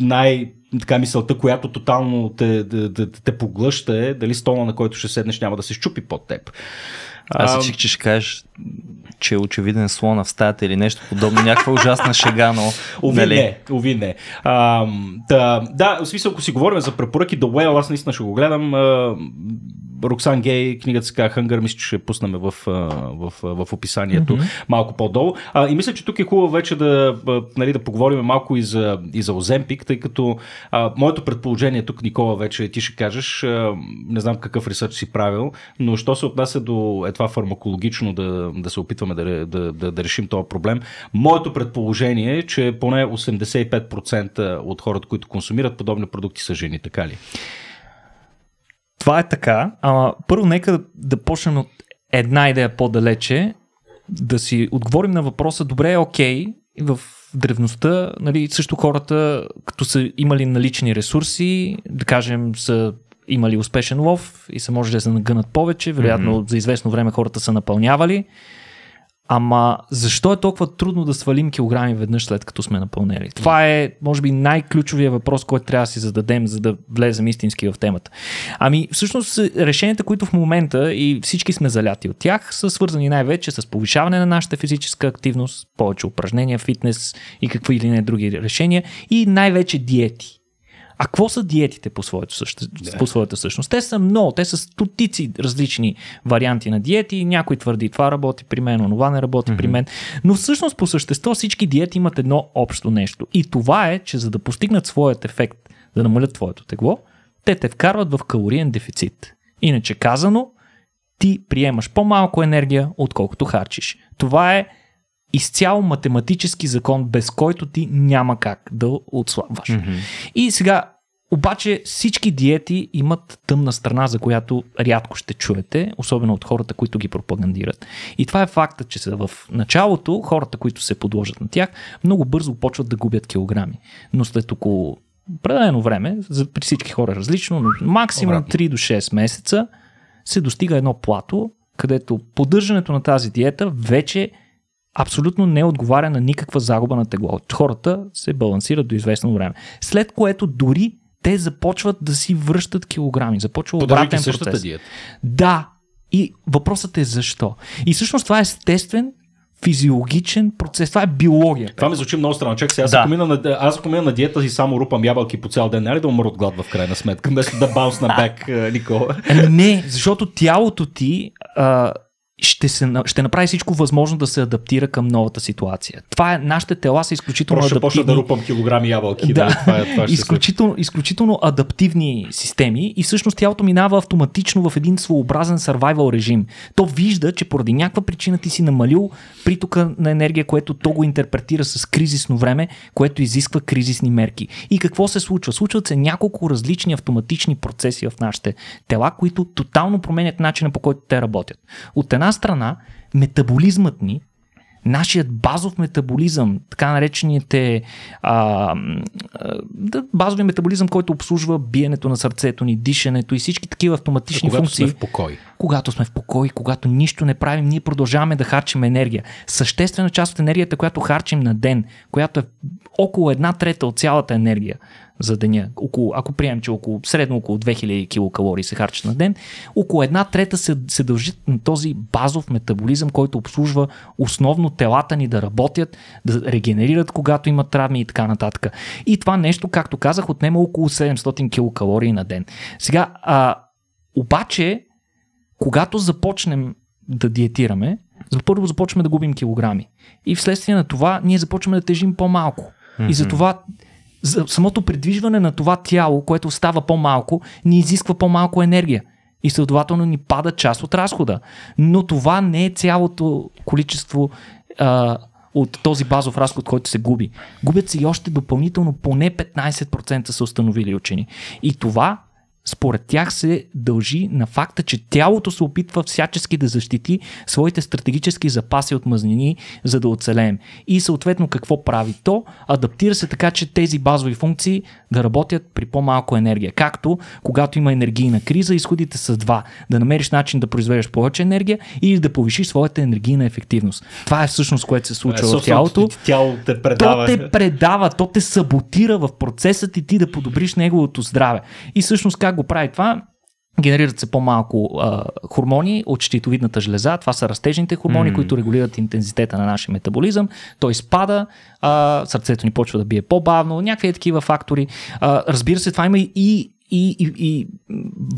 най- така мисълта, която тотално те, те, те, те поглъща е дали стола, на който ще седнеш, няма да се щупи под теб. Аз си че ще кажеш че е очевиден слона в стаята или нещо подобно, някаква ужасна шега, но... Уви нали? не, уви не. А, да, да, в смисъл, ако си говорим за препоръки, The Whale, аз наистина ще го гледам. А, Роксан Гей, книгата се казва Хънгър, мисля, че ще пуснем в, в, в, в описанието mm-hmm. малко по-долу. А, и мисля, че тук е хубаво вече да, нали, да поговорим малко и за, и за Оземпик, тъй като а, моето предположение тук, Никола, вече ти ще кажеш, а, не знам какъв ресърч си правил, но що се отнася до е това фармакологично да, да се опитваме да, да, да, да решим този проблем, моето предположение е, че поне 85% от хората, които консумират подобни продукти са жени, така ли? Това е така. Ама първо нека да, да почнем от една идея по-далече, да си отговорим на въпроса, добре, окей, в древността, нали, също хората, като са имали налични ресурси, да кажем, са имали успешен лов и са може да се нагънат повече, вероятно mm-hmm. за известно време хората са напълнявали Ама защо е толкова трудно да свалим килограми веднъж след като сме напълнели? Това е, може би, най-ключовия въпрос, който трябва да си зададем, за да влезем истински в темата. Ами, всъщност, решенията, които в момента и всички сме заляти от тях, са свързани най-вече с повишаване на нашата физическа активност, повече упражнения, фитнес и какви или не други решения и най-вече диети. А какво са диетите по, своето съще... да. по своята същност? Те са много, те са стотици различни варианти на диети. Някой твърди това работи при мен, онова не работи mm-hmm. при мен. Но всъщност по същество всички диети имат едно общо нещо. И това е, че за да постигнат своят ефект, да намалят твоето тегло, те те вкарват в калориен дефицит. Иначе казано, ти приемаш по-малко енергия, отколкото харчиш. Това е изцяло математически закон, без който ти няма как да отслабваш. Mm-hmm. И сега, обаче всички диети имат тъмна страна, за която рядко ще чуете, особено от хората, които ги пропагандират. И това е факта, че в началото хората, които се подложат на тях, много бързо почват да губят килограми. Но след около определено време, за при всички хора различно, но максимум Обратно. 3 до 6 месеца се достига едно плато, където поддържането на тази диета вече абсолютно не отговаря на никаква загуба на тегло. Хората се балансират до известно време. След което дори те започват да си връщат килограми. Започва обратен процес. Диет. Да. И въпросът е защо. И всъщност това е естествен физиологичен процес. Това е биология. Това ми звучи много странно. Чек сега, аз, да. ако мина на, аз ако мина на диета си само рупам ябълки по цял ден, няма да умра от глад в крайна сметка, вместо да баунс на бек, е, Никола? Е, не, защото тялото ти а, ще, се, ще направи всичко възможно да се адаптира към новата ситуация. Това е, нашите тела са изключително Проще адаптивни. Ще да рупам килограми ябълки. Да, да нали, това е, това ще изключително, се... изключително адаптивни системи и всъщност тялото минава автоматично в един своеобразен survival режим. То вижда, че поради някаква причина ти си намалил притока на енергия, което то го интерпретира с кризисно време, което изисква кризисни мерки. И какво се случва? Случват се няколко различни автоматични процеси в нашите тела, които тотално променят начина по който те работят. От една една страна, метаболизмът ни, нашият базов метаболизъм, така наречените а, а, базови метаболизъм, който обслужва биенето на сърцето ни, дишането и всички такива автоматични когато функции. Когато сме в покой. Когато сме в покой, когато нищо не правим, ние продължаваме да харчим енергия. Съществена част от енергията, която харчим на ден, която е около една трета от цялата енергия за деня. Около, ако приемем, че около, средно около 2000 килокалории се харчат на ден, около една трета се, се дължи на този базов метаболизъм, който обслужва основно телата ни да работят, да регенерират, когато имат травми и така нататък. И това нещо, както казах, отнема около 700 килокалории на ден. Сега, а, обаче, когато започнем да диетираме, първо започваме да губим килограми. И вследствие на това ние започваме да тежим по-малко. Mm-hmm. И затова за самото придвижване на това тяло, което става по-малко, ни изисква по-малко енергия. И следователно ни пада част от разхода. Но това не е цялото количество а, от този базов разход, който се губи. Губят се и още допълнително поне 15% са установили учени. И това според тях се дължи на факта, че тялото се опитва всячески да защити своите стратегически запаси от мазнини, за да оцелеем. И съответно какво прави то? Адаптира се така, че тези базови функции да работят при по-малко енергия. Както когато има енергийна криза, изходите с два. Да намериш начин да произвеждаш повече енергия или да повишиш своята енергийна ефективност. Това е всъщност което се случва е, в тялото. Тяло те предава. То те предава, то те саботира в процесът и ти да подобриш неговото здраве. И всъщност как го прави това? Генерират се по-малко а, хормони от щитовидната железа. Това са растежните хормони, mm. които регулират интензитета на нашия метаболизъм. Той спада, а, сърцето ни почва да бие по-бавно, някакви такива фактори. А, разбира се, това има и и, и, и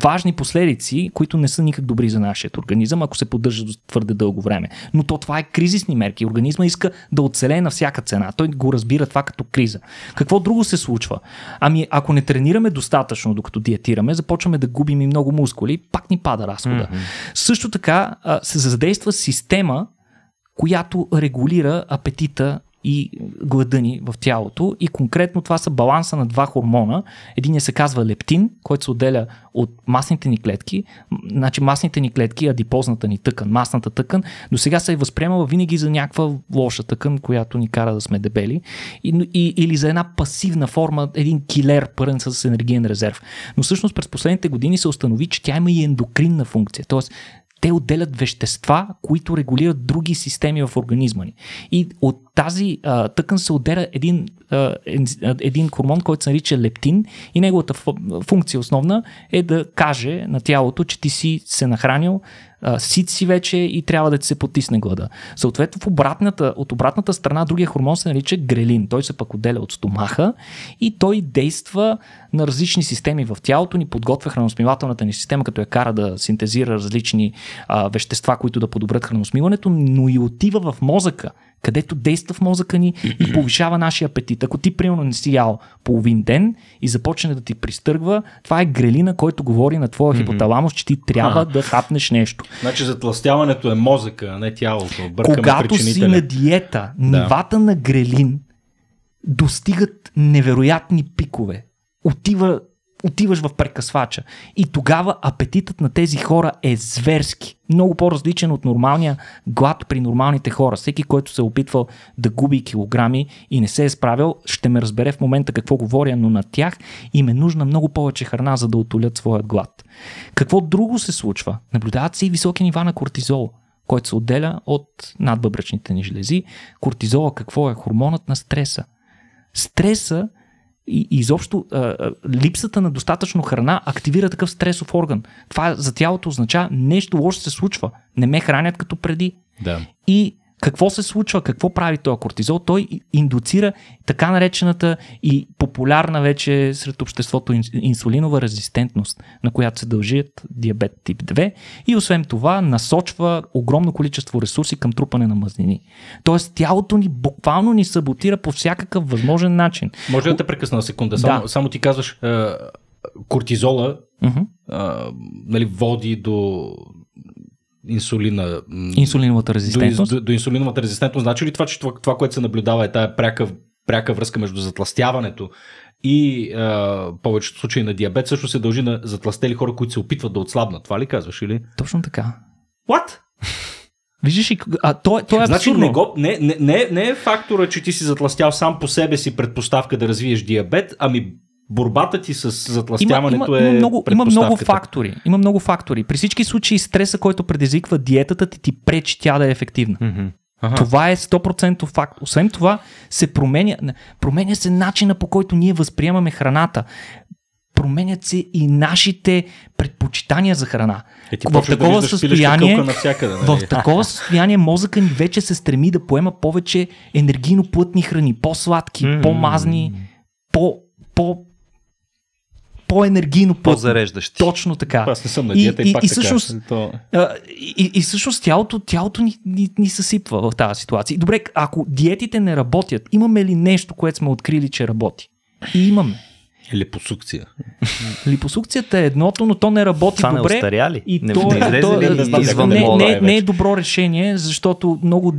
важни последици, които не са никак добри за нашия организъм, ако се поддържа твърде дълго време. Но то това е кризисни мерки. Организма иска да оцелее на всяка цена. Той го разбира това като криза. Какво друго се случва? Ами, ако не тренираме достатъчно, докато диетираме, започваме да губим и много мускули, пак ни пада разхода. Mm-hmm. Също така се задейства система, която регулира апетита и глада ни в тялото. И конкретно това са баланса на два хормона. Един се казва лептин, който се отделя от масните ни клетки. Значи масните ни клетки, адипозната ни тъкан, масната тъкан, до сега се е възприемала винаги за някаква лоша тъкан, която ни кара да сме дебели. И, и, или за една пасивна форма, един килер пълен с енергиен резерв. Но всъщност през последните години се установи, че тя има и ендокринна функция. Тоест те отделят вещества, които регулират други системи в организма ни. И от тази а, тъкан се отделя един, а, един хормон, който се нарича лептин и неговата функция основна е да каже на тялото, че ти си се нахранил, а, сит си вече и трябва да ти се потисне глада. Съответно, в обратната, от обратната страна другия хормон се нарича грелин. Той се пък отделя от стомаха и той действа на различни системи в тялото, ни подготвя храносмилателната ни система, като я кара да синтезира различни а, вещества, които да подобрят храносмиването, но и отива в мозъка където действа в мозъка ни и повишава нашия апетит. Ако ти примерно не си ял половин ден и започне да ти пристъргва, това е грелина, който говори на твоя хипоталамус, че ти трябва да хапнеш нещо. Значи затластяването е мозъка, а не тялото. Бъркаме Когато си на диета, нивата да. на грелин достигат невероятни пикове. Отива отиваш в прекъсвача. И тогава апетитът на тези хора е зверски. Много по-различен от нормалния глад при нормалните хора. Всеки, който се е опитвал да губи килограми и не се е справил, ще ме разбере в момента какво говоря, но на тях им е нужна много повече храна, за да отолят своят глад. Какво друго се случва? Наблюдават се и високи нива на кортизол който се отделя от надбъбръчните ни желези. Кортизола какво е? Хормонът на стреса. Стреса и, и изобщо а, а, липсата на достатъчно храна активира такъв стресов орган. Това за тялото означава нещо лошо се случва. Не ме хранят като преди. Да. И какво се случва? Какво прави този кортизол? Той индуцира така наречената и популярна вече сред обществото инсулинова резистентност, на която се дължият диабет тип 2 и освен това насочва огромно количество ресурси към трупане на мазнини. Тоест тялото ни буквално ни саботира по всякакъв възможен начин. Може да те прекъсна секунда? Само, да. само ти казваш, кортизола Uh-huh. а, нали, води до инсулина. Инсулиновата резистентност. До, до, до инсулиновата резистентност. Значи ли това, че това, това което се наблюдава е тая пряка, пряка връзка между затластяването и а, повечето случаи на диабет също се дължи на затластели хора, които се опитват да отслабнат. Това ли казваш или? Точно така. What? Виждаш ли, а то, е, то е значи, не, го, не, не, не, не е фактора, че ти си затластял сам по себе си предпоставка да развиеш диабет, ами борбата ти с затластяването има, има, е има е много, Има много фактори. Има много фактори. При всички случаи стреса, който предизвиква диетата ти, ти пречи тя да е ефективна. Mm-hmm. Ага. Това е 100% факт. Освен това, се променя, променя се начина по който ние възприемаме храната. Променят се и нашите предпочитания за храна. Е, в такова да състояние, навсякъде, нали? в такова състояние мозъка ни вече се стреми да поема повече енергийно плътни храни, по-сладки, mm-hmm. по-мазни, по, по по-енергийно по-зареждащи. Точно така. Аз не съм на диета и, и, и пак и, така. Е, то... и, и, и всъщност тялото, тялото ни, ни, ни съсипва в тази ситуация. Добре, ако диетите не работят, имаме ли нещо, което сме открили, че работи? И имаме. Липосукция. Липосукцията е едното, но то не работи Това добре. Не остаряли? И не, то, не, е- то, ли е- не, не, е не е добро решение, защото много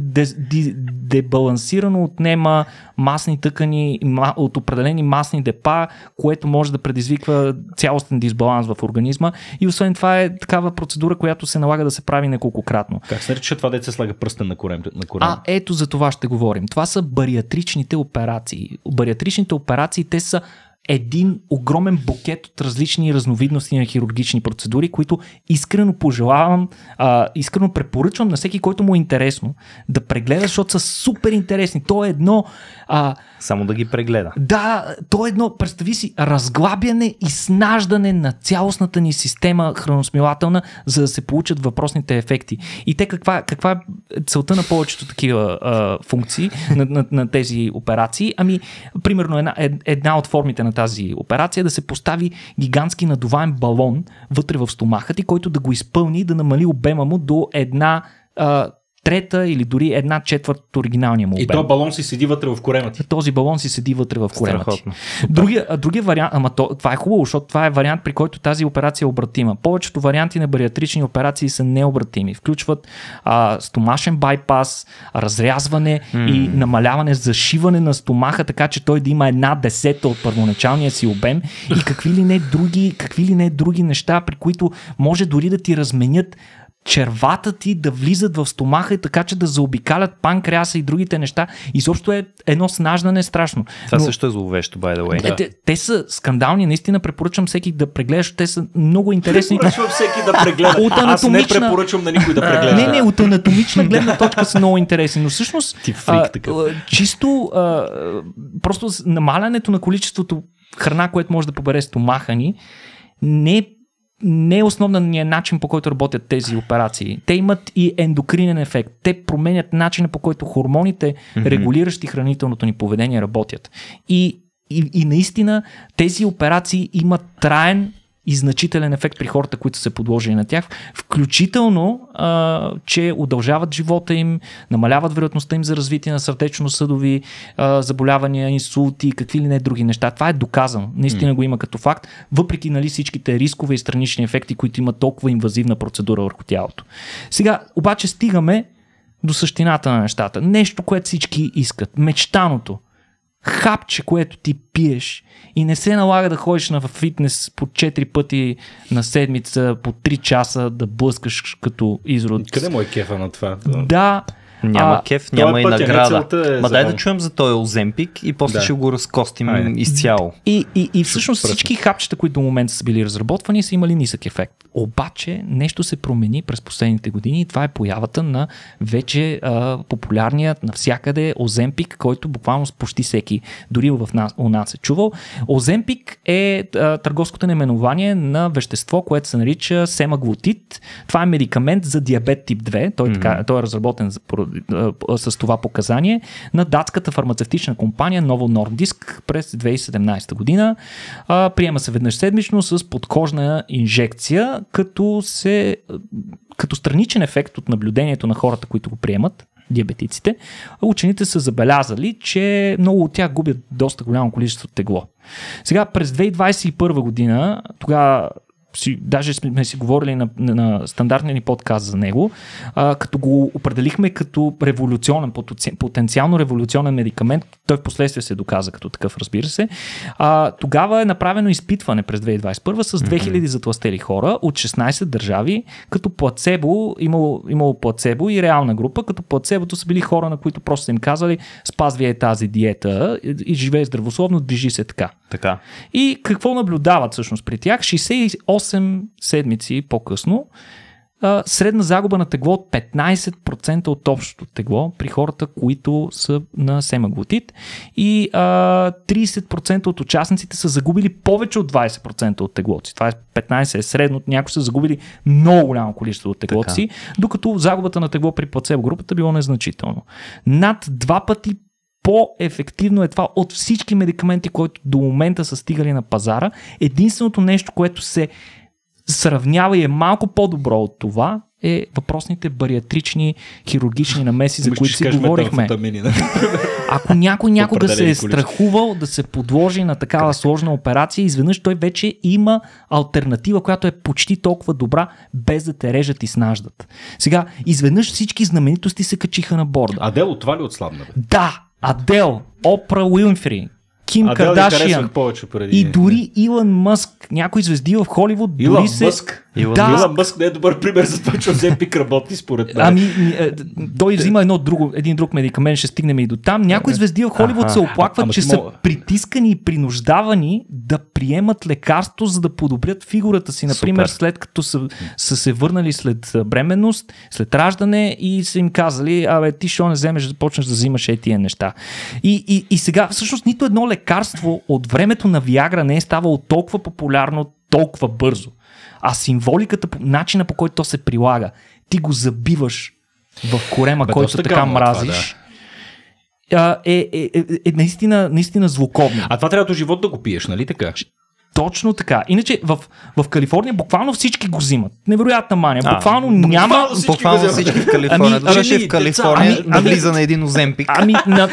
дебалансирано де, де отнема масни тъкани от определени масни депа, което може да предизвиква цялостен дисбаланс в организма. И освен това е такава процедура, която се налага да се прави неколкократно. Как се нарича това, дете се слага пръстен на корем? На корем? А, ето за това ще говорим. Това са бариатричните операции. Бариатричните операции, те са един огромен букет от различни разновидности на хирургични процедури, които искрено пожелавам, а, искрено препоръчвам на всеки, който му е интересно, да прегледа, защото са супер интересни. То е едно а, само да ги прегледа. Да, то е едно, представи си, разглабяне и снаждане на цялостната ни система храносмилателна, за да се получат въпросните ефекти. И те каква, каква е целта на повечето такива а, функции, на, на, на тези операции? Ами, примерно една, е, една от формите на тази операция е да се постави гигантски надуваем балон вътре в стомаха ти, който да го изпълни и да намали обема му до една а, трета или дори една четвърт от оригиналния му И този балон си седи вътре в корема ти. Този балон си седи вътре в корема ти. Другия, другия вариант, ама то, това е хубаво, защото това е вариант, при който тази операция е обратима. Повечето варианти на бариатрични операции са необратими. Включват а, стомашен байпас, разрязване mm. и намаляване, зашиване на стомаха, така че той да има една десета от първоначалния си обем и какви ли не други, какви ли не други неща, при които може дори да ти разменят червата ти да влизат в стомаха и така, че да заобикалят панкреаса и другите неща. също е едно снаждане е страшно. Това Но... също е зловещо, by the way. Да. Е, те, те са скандални, наистина препоръчвам всеки да прегледаш, те са много интересни. Препоръчвам всеки да прегледа. От анатомична... Аз не препоръчвам на никой да прегледа. не, не, от анатомична гледна точка са много интересни. Но всъщност, Ти фрик, а, такъв. чисто а, просто намалянето на количеството храна, което може да побере стомаха ни, не е не е основният начин по който работят тези операции. Те имат и ендокринен ефект. Те променят начина по който хормоните, регулиращи хранителното ни поведение, работят. И, и, и наистина тези операции имат траен и значителен ефект при хората, които са подложени на тях, включително, а, че удължават живота им, намаляват вероятността им за развитие на сърдечно-съдови а, заболявания, инсулти и какви ли не други неща. Това е доказано. Наистина mm. го има като факт, въпреки нали, всичките рискове и странични ефекти, които има толкова инвазивна процедура върху тялото. Сега, обаче, стигаме до същината на нещата. Нещо, което всички искат. Мечтаното хапче, което ти пиеш и не се налага да ходиш на фитнес по 4 пъти на седмица, по 3 часа да блъскаш като изрод. Къде му е кефа на това? Да, няма а, кеф, няма и награда. Е Ма дай да чуем за този Оземпик и после да. ще го разкостим Айде. изцяло. И, и, и всъщност Шу, всички хапчета, които до момента са били разработвани, са имали нисък ефект. Обаче нещо се промени през последните години и това е появата на вече а, популярният навсякъде Оземпик, който буквално с почти всеки, дори в нас, у нас е чувал. Оземпик е а, търговското наименование на вещество, което се нарича семаглотит. Това е медикамент за диабет тип 2. Той, mm-hmm. така, той е разработен за с това показание на датската фармацевтична компания Novo Nordisk през 2017 година. А, приема се веднъж седмично с подкожна инжекция, като се като страничен ефект от наблюдението на хората, които го приемат, диабетиците, учените са забелязали, че много от тях губят доста голямо количество тегло. Сега през 2021 година, тогава си, даже сме си говорили на, на стандартния ни подкаст за него, а, като го определихме като революционен, потенциално революционен медикамент, той в последствие се доказа като такъв, разбира се. А, тогава е направено изпитване през 2021 с 2000 затластели хора от 16 държави, като плацебо, имало, имало плацебо и реална група, като плацебото са били хора, на които просто са им казали спазвай тази диета и живее здравословно, движи се така. Така. И какво наблюдават всъщност при тях? 68 седмици по-късно средна загуба на тегло от 15% от общото тегло при хората, които са на семаглотит и а, 30% от участниците са загубили повече от 20% от теглото си. Това е 15% е средно, някои са загубили много голямо количество от теглото си, докато загубата на тегло при плацебо групата е било незначително. Над два пъти по-ефективно е това от всички медикаменти, които до момента са стигали на пазара. Единственото нещо, което се сравнява и е малко по-добро от това, е въпросните бариатрични хирургични намеси, за ами, които си говорихме. Нали? Ако някой някога се е страхувал да се подложи на такава сложна операция, изведнъж той вече има альтернатива, която е почти толкова добра, без да те режат и снаждат. Сега, изведнъж всички знаменитости се качиха на борда. А дело това ли е отслабна? Да, Adele, Oprah Winfrey, Ким Адел Кардашиан. повече преди. И дори Илон Мъск, някой звезди в Холивуд, Илон дори се... Мъск? Илон, да. Илон Мъск не е добър пример за това, че Озе Пик работи според мен. Ами, е, той взима едно друго, един друг медикамент, ще стигнем и до там. Някои звезди в Холивуд се оплакват, а, че са мога... притискани и принуждавани да приемат лекарство, за да подобрят фигурата си. Например, Супер. след като са, са се върнали след бременност, след раждане и са им казали, абе, ти що не вземеш да почнеш да взимаш е тия неща. И, и, и сега всъщност нито едно лекарство лекарство от времето на Виагра не е ставало толкова популярно, толкова бързо. А символиката, начина по който то се прилага, ти го забиваш в корема, Бе, който така е мразиш. Това, да е, е, е, е наистина, наистина звуковно. А това трябва до живот да го пиеш, нали така? Точно така. Иначе в, в Калифорния буквално всички го взимат. Невероятна мания. Буквално а, ами, няма. Буквално всички, буквално всички в ами, Калифорния. Ами, в ами, Калифорния ами, ами, да влиза на един оземпик. Ами, на,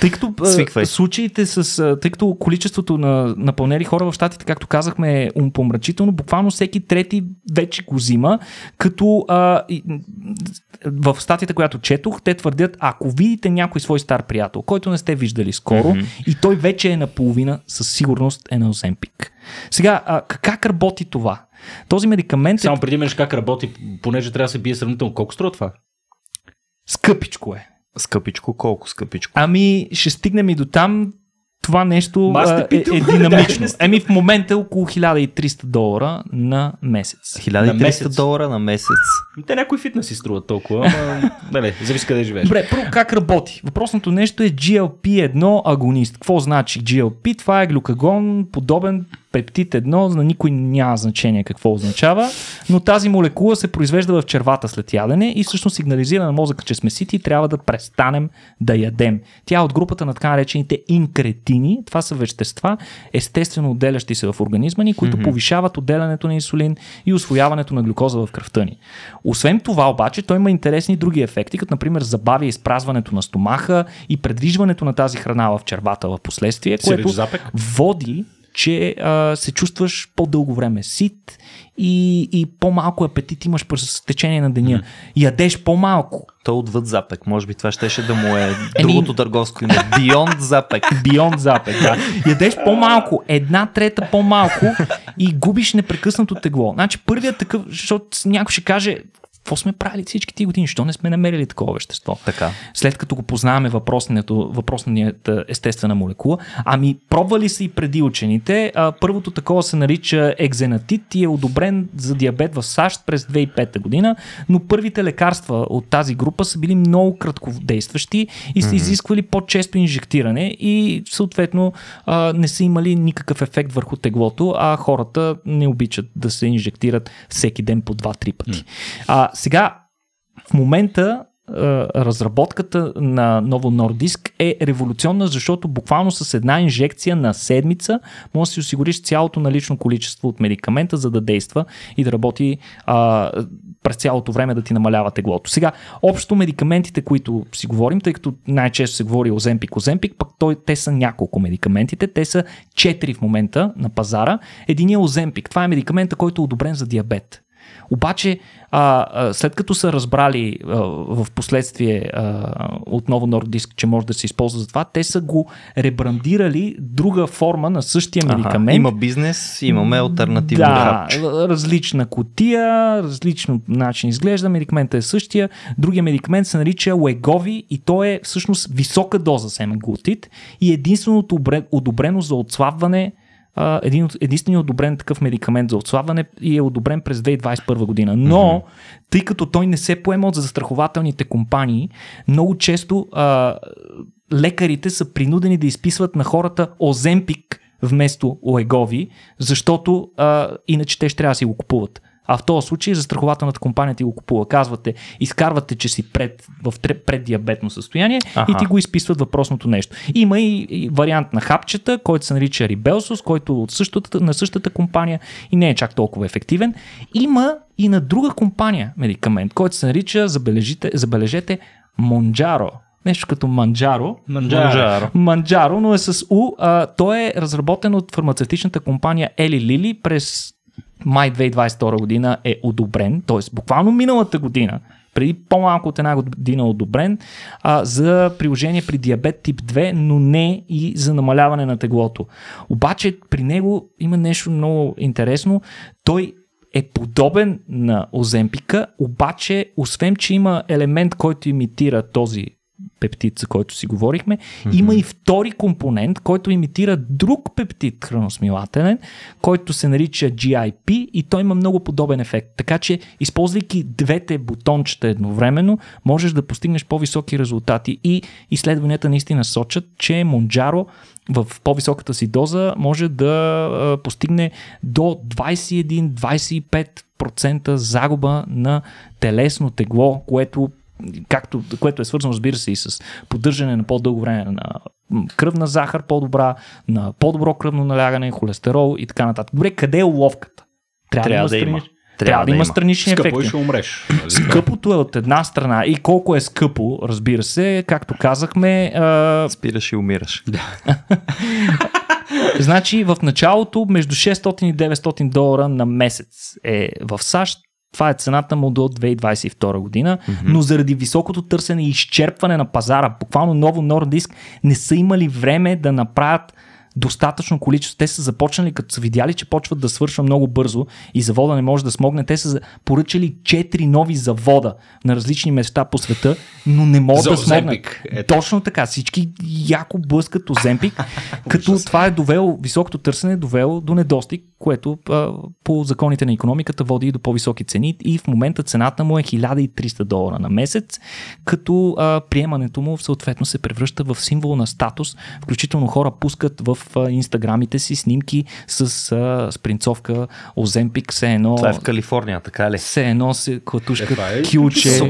тъй като Свиквай. случаите с. Тъй като количеството на напълнели хора в щатите, както казахме, е умпомрачително, буквално всеки трети вече го взима, като а, в статията, която четох, те твърдят, ако видите някой свой стар приятел, който не сте виждали скоро mm-hmm. и той вече е наполовина, със сигурност е на Оземпик. Сега, а, как работи това? Този медикамент. Е- Само е... преди мен как работи, понеже трябва да се бие сравнително. Колко струва това? Скъпичко е. Скъпичко, колко скъпичко? Ами, ще стигнем и до там това нещо а, е, е динамично. Еми в момента е около 1300 долара на месец. 1300 на месец. долара на месец. Ами, те някои фитнес си струват толкова, ама дали, зависи къде живееш. Добре, първо как работи? Въпросното нещо е GLP-1 агонист. Какво значи GLP? Това е глюкагон, подобен пептид 1 на никой няма значение какво означава, но тази молекула се произвежда в червата след ядене и всъщност сигнализира на мозъка, че сме сити и трябва да престанем да ядем. Тя е от групата на така наречените инкретини. Това са вещества, естествено отделящи се в организма ни, които mm-hmm. повишават отделянето на инсулин и освояването на глюкоза в кръвта ни. Освен това обаче, той има интересни други ефекти, като например забавя изпразването на стомаха и предвижването на тази храна в червата в последствие, което води че а, се чувстваш по-дълго време сит и, и по-малко апетит имаш през течение на деня. Mm. Ядеш по-малко. То е отвъд запек. Може би това щеше да му е другото търговско име. Beyond запек. Beyond запек, да. Ядеш по-малко. Една трета по-малко и губиш непрекъснато тегло. Значи първият такъв, защото някой ще каже, какво сме правили всички ти години? Що не сме намерили такова вещество? Така. След като го познаваме въпросната е, естествена молекула. Ами, пробвали са и преди учените. А, първото такова се нарича екзенатит и е одобрен за диабет в САЩ през 2005 година, но първите лекарства от тази група са били много краткодействащи и са изисквали по-често инжектиране и съответно а, не са имали никакъв ефект върху теглото, а хората не обичат да се инжектират всеки ден по 2-3 пъти. А, сега, в момента разработката на ново Nordisk е революционна, защото буквално с една инжекция на седмица може да си осигуриш цялото налично количество от медикамента, за да действа и да работи а, през цялото време да ти намалява теглото. Сега, общо медикаментите, които си говорим, тъй като най-често се говори о Земпик, о Земпик, пък той, те са няколко медикаментите, те са четири в момента на пазара. Единият е Оземпик. Това е медикамента, който е одобрен за диабет. Обаче, а, а, след като са разбрали а, в последствие а, отново Nordisk, че може да се използва за това, те са го ребрандирали друга форма на същия медикамент. Ага, има бизнес, имаме альтернативно да, различна котия, различно начин изглежда, медикаментът е същия. Другия медикамент се нарича Легови и то е всъщност висока доза семеглутид и е единственото одобрено за отслабване един от, единствено одобрен такъв медикамент за отслабване и е одобрен през 2021 година. Но, mm-hmm. тъй като той не се поема от застрахователните компании, много често а, лекарите са принудени да изписват на хората Оземпик вместо Легови, защото а, иначе те ще трябва да си го купуват. А в този случай застрахователната компания ти го купува. Казвате, изкарвате, че си пред, в преддиабетно състояние ага. и ти го изписват въпросното нещо. Има и, и вариант на хапчета, който се нарича Рибелсус, който от същата, на същата компания и не е чак толкова ефективен. Има и на друга компания медикамент, който се нарича, забележите, забележете, Монджаро нещо като Манджаро. Манджаро. Манджаро, но е с У. А, той е разработен от фармацевтичната компания Ели Лили през май 2022 година е одобрен, т.е. буквално миналата година, преди по-малко от една година е одобрен, а, за приложение при диабет тип 2, но не и за намаляване на теглото. Обаче при него има нещо много интересно. Той е подобен на Оземпика, обаче освен, че има елемент, който имитира този пептид, за който си говорихме. Mm-hmm. Има и втори компонент, който имитира друг пептид храносмилателен, който се нарича GIP и той има много подобен ефект. Така че, използвайки двете бутончета едновременно, можеш да постигнеш по-високи резултати и изследванията наистина сочат, че Монджаро в по-високата си доза може да постигне до 21-25% загуба на телесно тегло, което както, което е свързано, разбира се, и с поддържане на по-дълго време на кръвна захар по-добра, на по-добро кръвно налягане, холестерол и така нататък. Добре, къде е уловката? Трябва, Трябва да, да има. Да трябва, трябва да, да има странични скъпо е, ефекти. ще умреш. Нали? Скъпото е от една страна и колко е скъпо, разбира се, както казахме... А... Спираш и умираш. Да. значи в началото между 600 и 900 долара на месец е в САЩ това е цената му до 2022 година, mm-hmm. но заради високото търсене и изчерпване на пазара, буквално ново Nordisk не са имали време да направят достатъчно количество. Те са започнали, като са видяли, че почват да свършва много бързо и завода не може да смогне. Те са поръчали 4 нови завода на различни места по света, но не могат да смогнат. Точно така. Всички яко блъскат Оземпик, като това е довело, високото търсене е довело до недостиг което а, по законите на економиката води и до по-високи цени и в момента цената му е 1300 долара на месец, като а, приемането му съответно се превръща в символ на статус, включително хора пускат в а, инстаграмите си снимки с, а, спринцовка Оземпик, все едно... Това е в Калифорния, така ли? Все едно се клатушка е, е, кюче,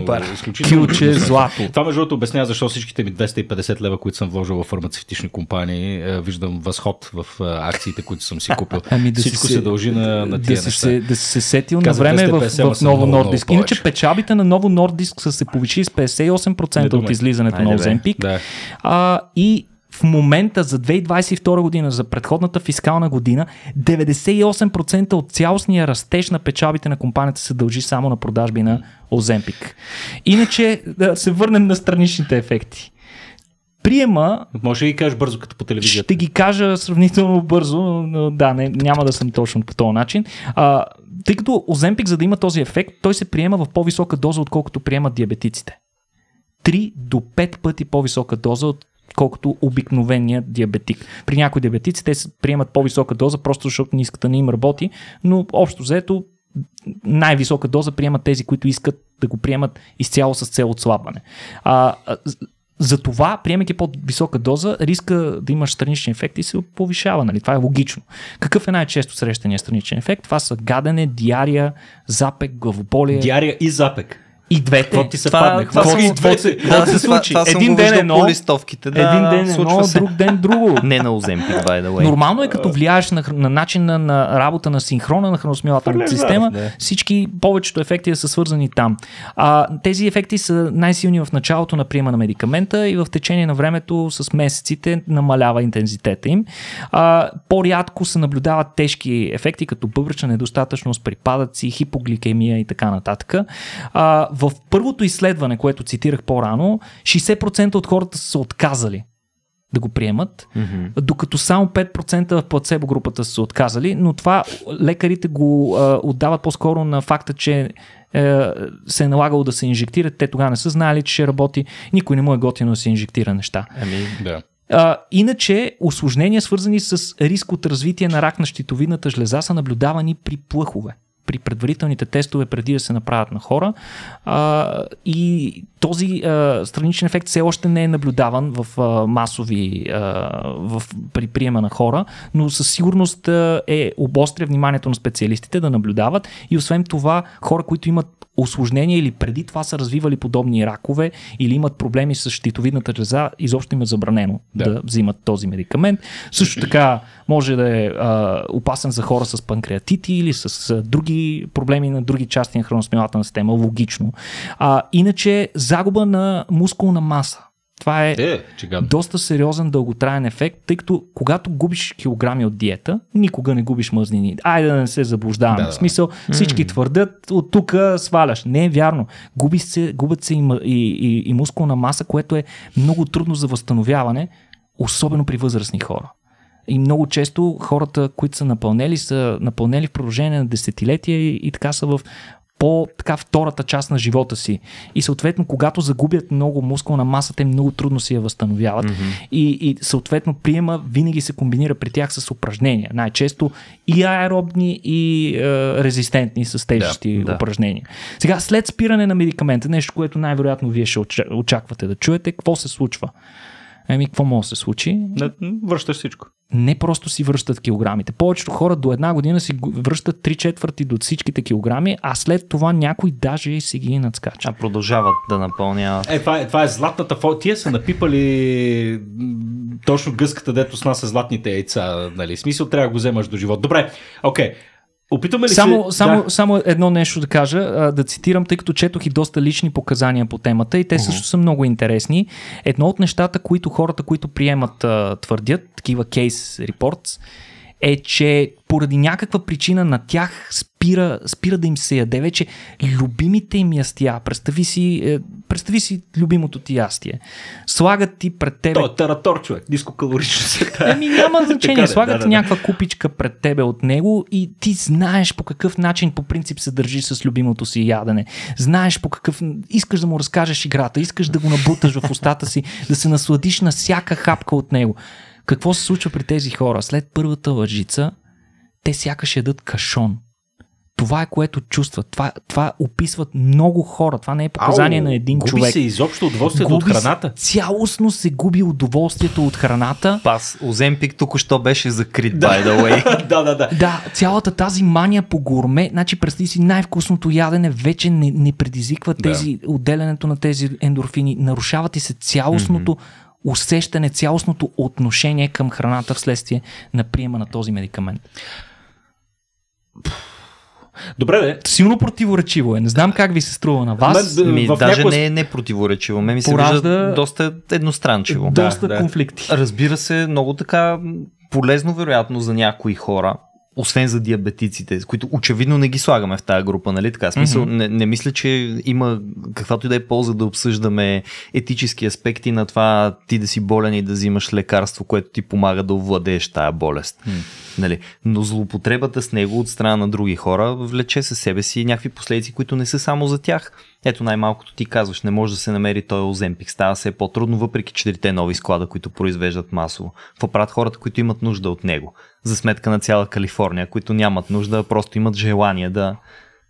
кюче злато. Това между другото обяснява защо всичките ми 250 лева, които съм вложил в фармацевтични компании, е, виждам възход в е, акциите, които съм си купил. Ами да си всичко се, се дължи на, на тия да неща. Се, да се сетил Казах, на време в, е в, в ново Нордиск. Иначе печабите на ново Нордиск са се повиши с 58% от излизането на Оземпик. Да. и в момента за 2022 година, за предходната фискална година, 98% от цялостния растеж на печалбите на компанията се дължи само на продажби на Оземпик. Иначе да се върнем на страничните ефекти приема... Може ли ги кажеш бързо, като по телевизията? Ще ги кажа сравнително бързо, но да, не, няма да съм точно по този начин. А, тъй като Оземпик, за да има този ефект, той се приема в по-висока доза, отколкото приемат диабетиците. 3 до 5 пъти по-висока доза, от колкото обикновения диабетик. При някои диабетици те приемат по-висока доза, просто защото не искат да не им работи, но общо взето най-висока доза приемат тези, които искат да го приемат изцяло с цел отслабване. А, затова, приемайки по-висока доза, риска да имаш странични ефекти се повишава. Нали? Това е логично. Какъв е най-често срещания страничен ефект? Това са гадене, диария, запек, главоболие. Диария и запек. И двете. Какво ти се това, падне? Това, това, това, това, това, се случи? Това, това един ден е едно, листовките, да, един ден едно, се. друг ден друго. Не на Оземпик, by the way. Нормално е като влияеш на, на начина на работа на синхрона на храносмилателната система. не. Всички, повечето ефекти са свързани там. А, тези ефекти са най-силни в началото на приема на медикамента и в течение на времето с месеците намалява интензитета им. А, по-рядко се наблюдават тежки ефекти, като бъбречна недостатъчност, припадъци, хипогликемия и така нататък. А, в първото изследване, което цитирах по-рано, 60% от хората са се отказали да го приемат, mm-hmm. докато само 5% в плацебо групата са отказали, но това лекарите го а, отдават по-скоро на факта, че е, се е налагало да се инжектират, те тогава не са знаели, че ще работи, никой не му е готино да се инжектира неща. Ами, да. А, иначе, осложнения свързани с риск от развитие на рак на щитовидната жлеза са наблюдавани при плъхове при предварителните тестове преди да се направят на хора. А, и този а, страничен ефект все още не е наблюдаван в а, масови а, в, при приема на хора, но със сигурност а, е обостря вниманието на специалистите да наблюдават и освен това хора, които имат осложнения или преди това са развивали подобни ракове или имат проблеми с щитовидната жлеза, изобщо им е забранено да, да взимат този медикамент. Също така може да е а, опасен за хора с панкреатити или с а, други проблеми на други части на храносмилателна система, логично. А, иначе загуба на мускулна маса това е, е доста сериозен дълготраен ефект, тъй като когато губиш килограми от диета, никога не губиш мъзнини. Айде да не се заблуждаваме. Да, да. В смисъл, всички mm. твърдят, от тук сваляш. Не е вярно. Губи се, губят се и, и, и, и мускулна маса, което е много трудно за възстановяване, особено при възрастни хора. И много често хората, които са напълнели, са напълнели в продължение на десетилетия и, и така са в по така втората част на живота си. И съответно, когато загубят много мускулна маса, те много трудно си я възстановяват. Mm-hmm. И, и съответно, приема винаги се комбинира при тях с упражнения. Най-често и аеробни, и е, резистентни с тежести да, упражнения. Да. Сега, след спиране на медикамента, нещо, което най-вероятно вие ще очаквате да чуете, какво се случва? Еми, какво може да се случи? Не, връщаш всичко. Не просто си връщат килограмите. Повечето хора до една година си връщат три четвърти до всичките килограми, а след това някой даже и си ги надскача. А продължават да напълняват. Е, това е, това е златната фо... Тия са напипали точно гъската, дето с нас е златните яйца. Нали? Смисъл трябва да го вземаш до живот. Добре, окей. Okay. Опитаме ли само, се... само, да. само едно нещо да кажа, да цитирам, тъй като четох и доста лични показания по темата и те uh-huh. също са много интересни. Едно от нещата, които хората, които приемат, твърдят, такива кейс репортс, е, че поради някаква причина на тях спира, спира да им се яде вече любимите им ястия. Представи си, е, представи си любимото ти ястие. Слагат ти пред тебе... Той е таратор, човек. Нискокалорично се тая. няма значение. Слагат да, да, ти да. някаква купичка пред тебе от него и ти знаеш по какъв начин по принцип се държи с любимото си ядене. Знаеш по какъв... Искаш да му разкажеш играта, искаш да го набуташ в устата си, да се насладиш на всяка хапка от него. Какво се случва при тези хора? След първата лъжица, те сякаш ядат кашон. Това е което чувстват. Това, това описват много хора. Това не е показание Ау, на един губи човек. Губи се изобщо удоволствието губи от храната. Се, цялостно се губи удоволствието от храната. Пас, Оземпик току-що беше закрит, да. by the way. да, да, да. Да, цялата тази мания по горме, значи представи си най-вкусното ядене, вече не, не предизвиква да. отделянето на тези ендорфини. Нарушава ти се цялостното mm-hmm усещане, цялостното отношение към храната вследствие на приема на този медикамент? Добре, де. Силно противоречиво е. Не знам как ви се струва на вас. Ме, ми, в даже някоя... не е непротиворечиво. Ме ми се Поражда... вижда доста едностранчиво. Доста да, конфликти. Да. Разбира се, много така полезно вероятно за някои хора освен за диабетиците, които очевидно не ги слагаме в тази група, нали? Така, смисъл, mm-hmm. не, не мисля, че има каквато и да е полза да обсъждаме етически аспекти на това ти да си болен и да взимаш лекарство, което ти помага да овладееш тая болест. Mm. Нали? Но злоупотребата с него от страна на други хора влече със себе си някакви последици, които не са само за тях. Ето най-малкото ти казваш, не може да се намери той Оземпик. Става все по-трудно, въпреки четирите нови склада, които произвеждат масово. Въпрат хората, които имат нужда от него за сметка на цяла Калифорния, които нямат нужда, просто имат желание да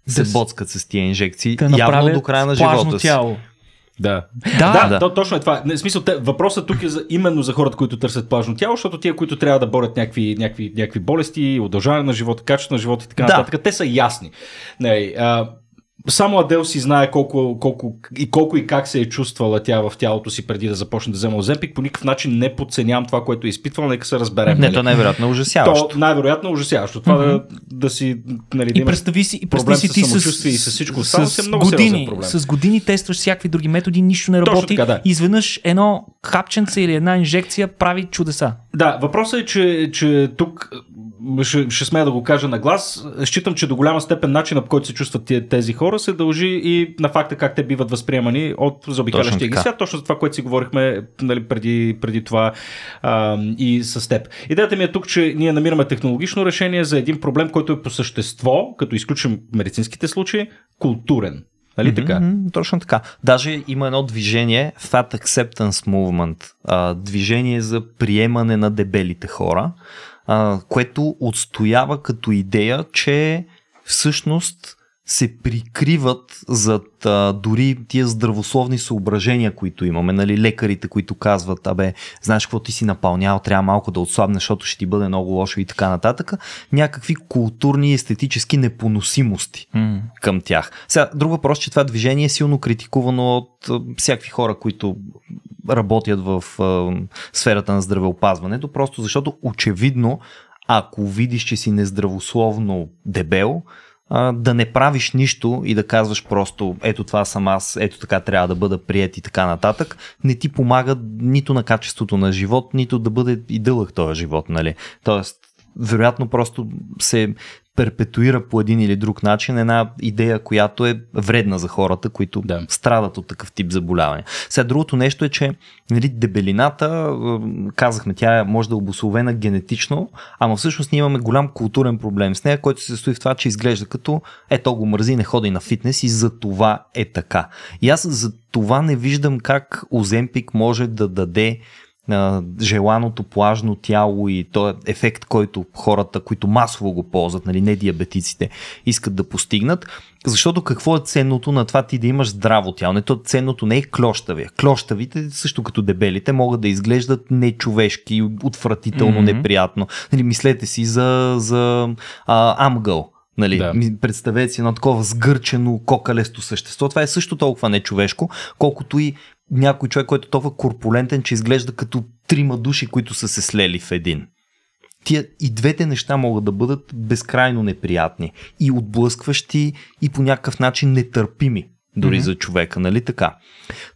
се да боцкат с тия инжекции, да явно до края на живота си. Тяло. Да. Да, да, да. точно е това. В смисъл, те, въпросът тук е за, именно за хората, които търсят плажно тяло, защото тия, които трябва да борят някакви, някакви, някакви болести, удължаване на живота, качество на живота и така да. нататък, те са ясни. Не, нали, а, само Адел си знае колко, колко, и колко и как се е чувствала тя в тялото си преди да започне да взема Оземпик. По никакъв начин не подценявам това, което е изпитвала, нека се разберем. Не, нали? то най-вероятно е ужасяващо. То най-вероятно е ужасяващо. Това mm-hmm. да, да си, нали, да и представи си, и представи си ти с, с, и с всичко. с, с е много години, проблем. с години тестваш всякакви други методи, нищо не работи. така, да. Изведнъж едно хапченце или една инжекция прави чудеса. Да, въпросът е, че, че тук ще, ще смея да го кажа на глас, считам, че до голяма степен начинът по който се чувстват тези хора се дължи и на факта как те биват възприемани от заобикалящия ги свят. Точно за това, което си говорихме нали, преди, преди това а, и с теб. Идеята ми е тук, че ние намираме технологично решение за един проблем, който е по същество, като изключим медицинските случаи, културен. Нали mm-hmm, така? Mm-hmm, точно така. Даже има едно движение, Fat Acceptance Movement, а, движение за приемане на дебелите хора което отстоява като идея, че всъщност се прикриват зад а, дори тия здравословни съображения, които имаме. Нали, лекарите, които казват, абе, знаеш какво ти си напълнял, трябва малко да отслабнеш, защото ще ти бъде много лошо и така нататък. Някакви културни и естетически непоносимости mm. към тях. Сега, друг въпрос, че това движение е силно критикувано от а, всякакви хора, които работят в а, сферата на здравеопазването, просто защото очевидно, ако видиш, че си нездравословно дебел, а, да не правиш нищо и да казваш просто ето това съм аз, ето така трябва да бъда прият и така нататък, не ти помага нито на качеството на живот, нито да бъде и дълъг този живот, нали? Тоест, вероятно просто се перпетуира по един или друг начин една идея, която е вредна за хората, които да. страдат от такъв тип заболяване. Сега другото нещо е, че нали, дебелината, казахме, тя е, може да е обословена генетично, ама всъщност ние имаме голям културен проблем с нея, който се състои в това, че изглежда като ето го мързи, не ходи на фитнес и за това е така. И аз за това не виждам как Оземпик може да даде а, желаното плажно тяло и този е ефект, който хората, които масово го ползват, нали, не диабетиците, искат да постигнат. Защото какво е ценното на това ти да имаш здраво тяло? Не, то ценното не е клощавия. Клощавите, също като дебелите, могат да изглеждат нечовешки, отвратително, mm-hmm. неприятно. Нали, мислете си за, за а, амгъл Нали, да. Представете си едно такова сгърчено, кокалесто същество. Това е също толкова нечовешко, колкото и някой човек, който е толкова корпулентен, че изглежда като трима души, които са се слели в един. Тия и двете неща могат да бъдат безкрайно неприятни и отблъскващи и по някакъв начин нетърпими дори mm-hmm. за човека, нали така?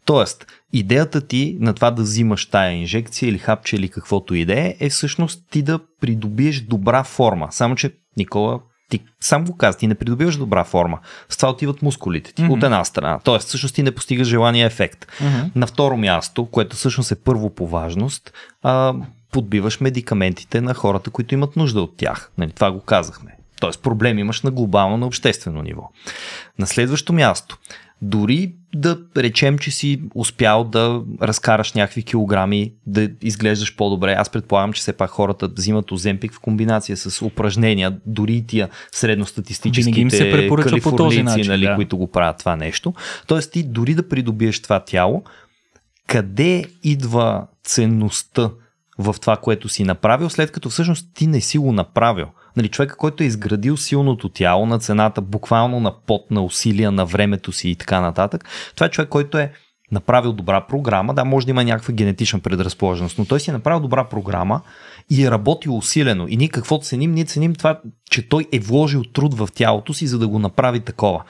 Тоест, идеята ти на това да взимаш тая инжекция или хапче или каквото идея е, е всъщност ти да придобиеш добра форма. Само, че Никола ти сам го каза, ти не придобиваш добра форма. С това отиват мускулите ти, mm-hmm. от една страна. Тоест, всъщност ти не постигаш желания ефект. Mm-hmm. На второ място, което всъщност е първо по важност, а, подбиваш медикаментите на хората, които имат нужда от тях. Нали, това го казахме. Тоест, проблем имаш на глобално, на обществено ниво. На следващо място, дори да речем, че си успял да разкараш някакви килограми, да изглеждаш по-добре. Аз предполагам, че все пак хората взимат оземпик в комбинация с упражнения, дори и тия средностатистическите им се калифорнийци, по този начин, нали, да. които го правят това нещо. Тоест ти дори да придобиеш това тяло, къде идва ценността в това, което си направил, след като всъщност ти не си го направил? нали, човека, който е изградил силното тяло на цената, буквално на пот, на усилия, на времето си и така нататък, това е човек, който е направил добра програма, да, може да има някаква генетична предразположеност, но той си е направил добра програма и е работил усилено. И ние какво ценим? Ние ценим това, че той е вложил труд в тялото си, за да го направи такова.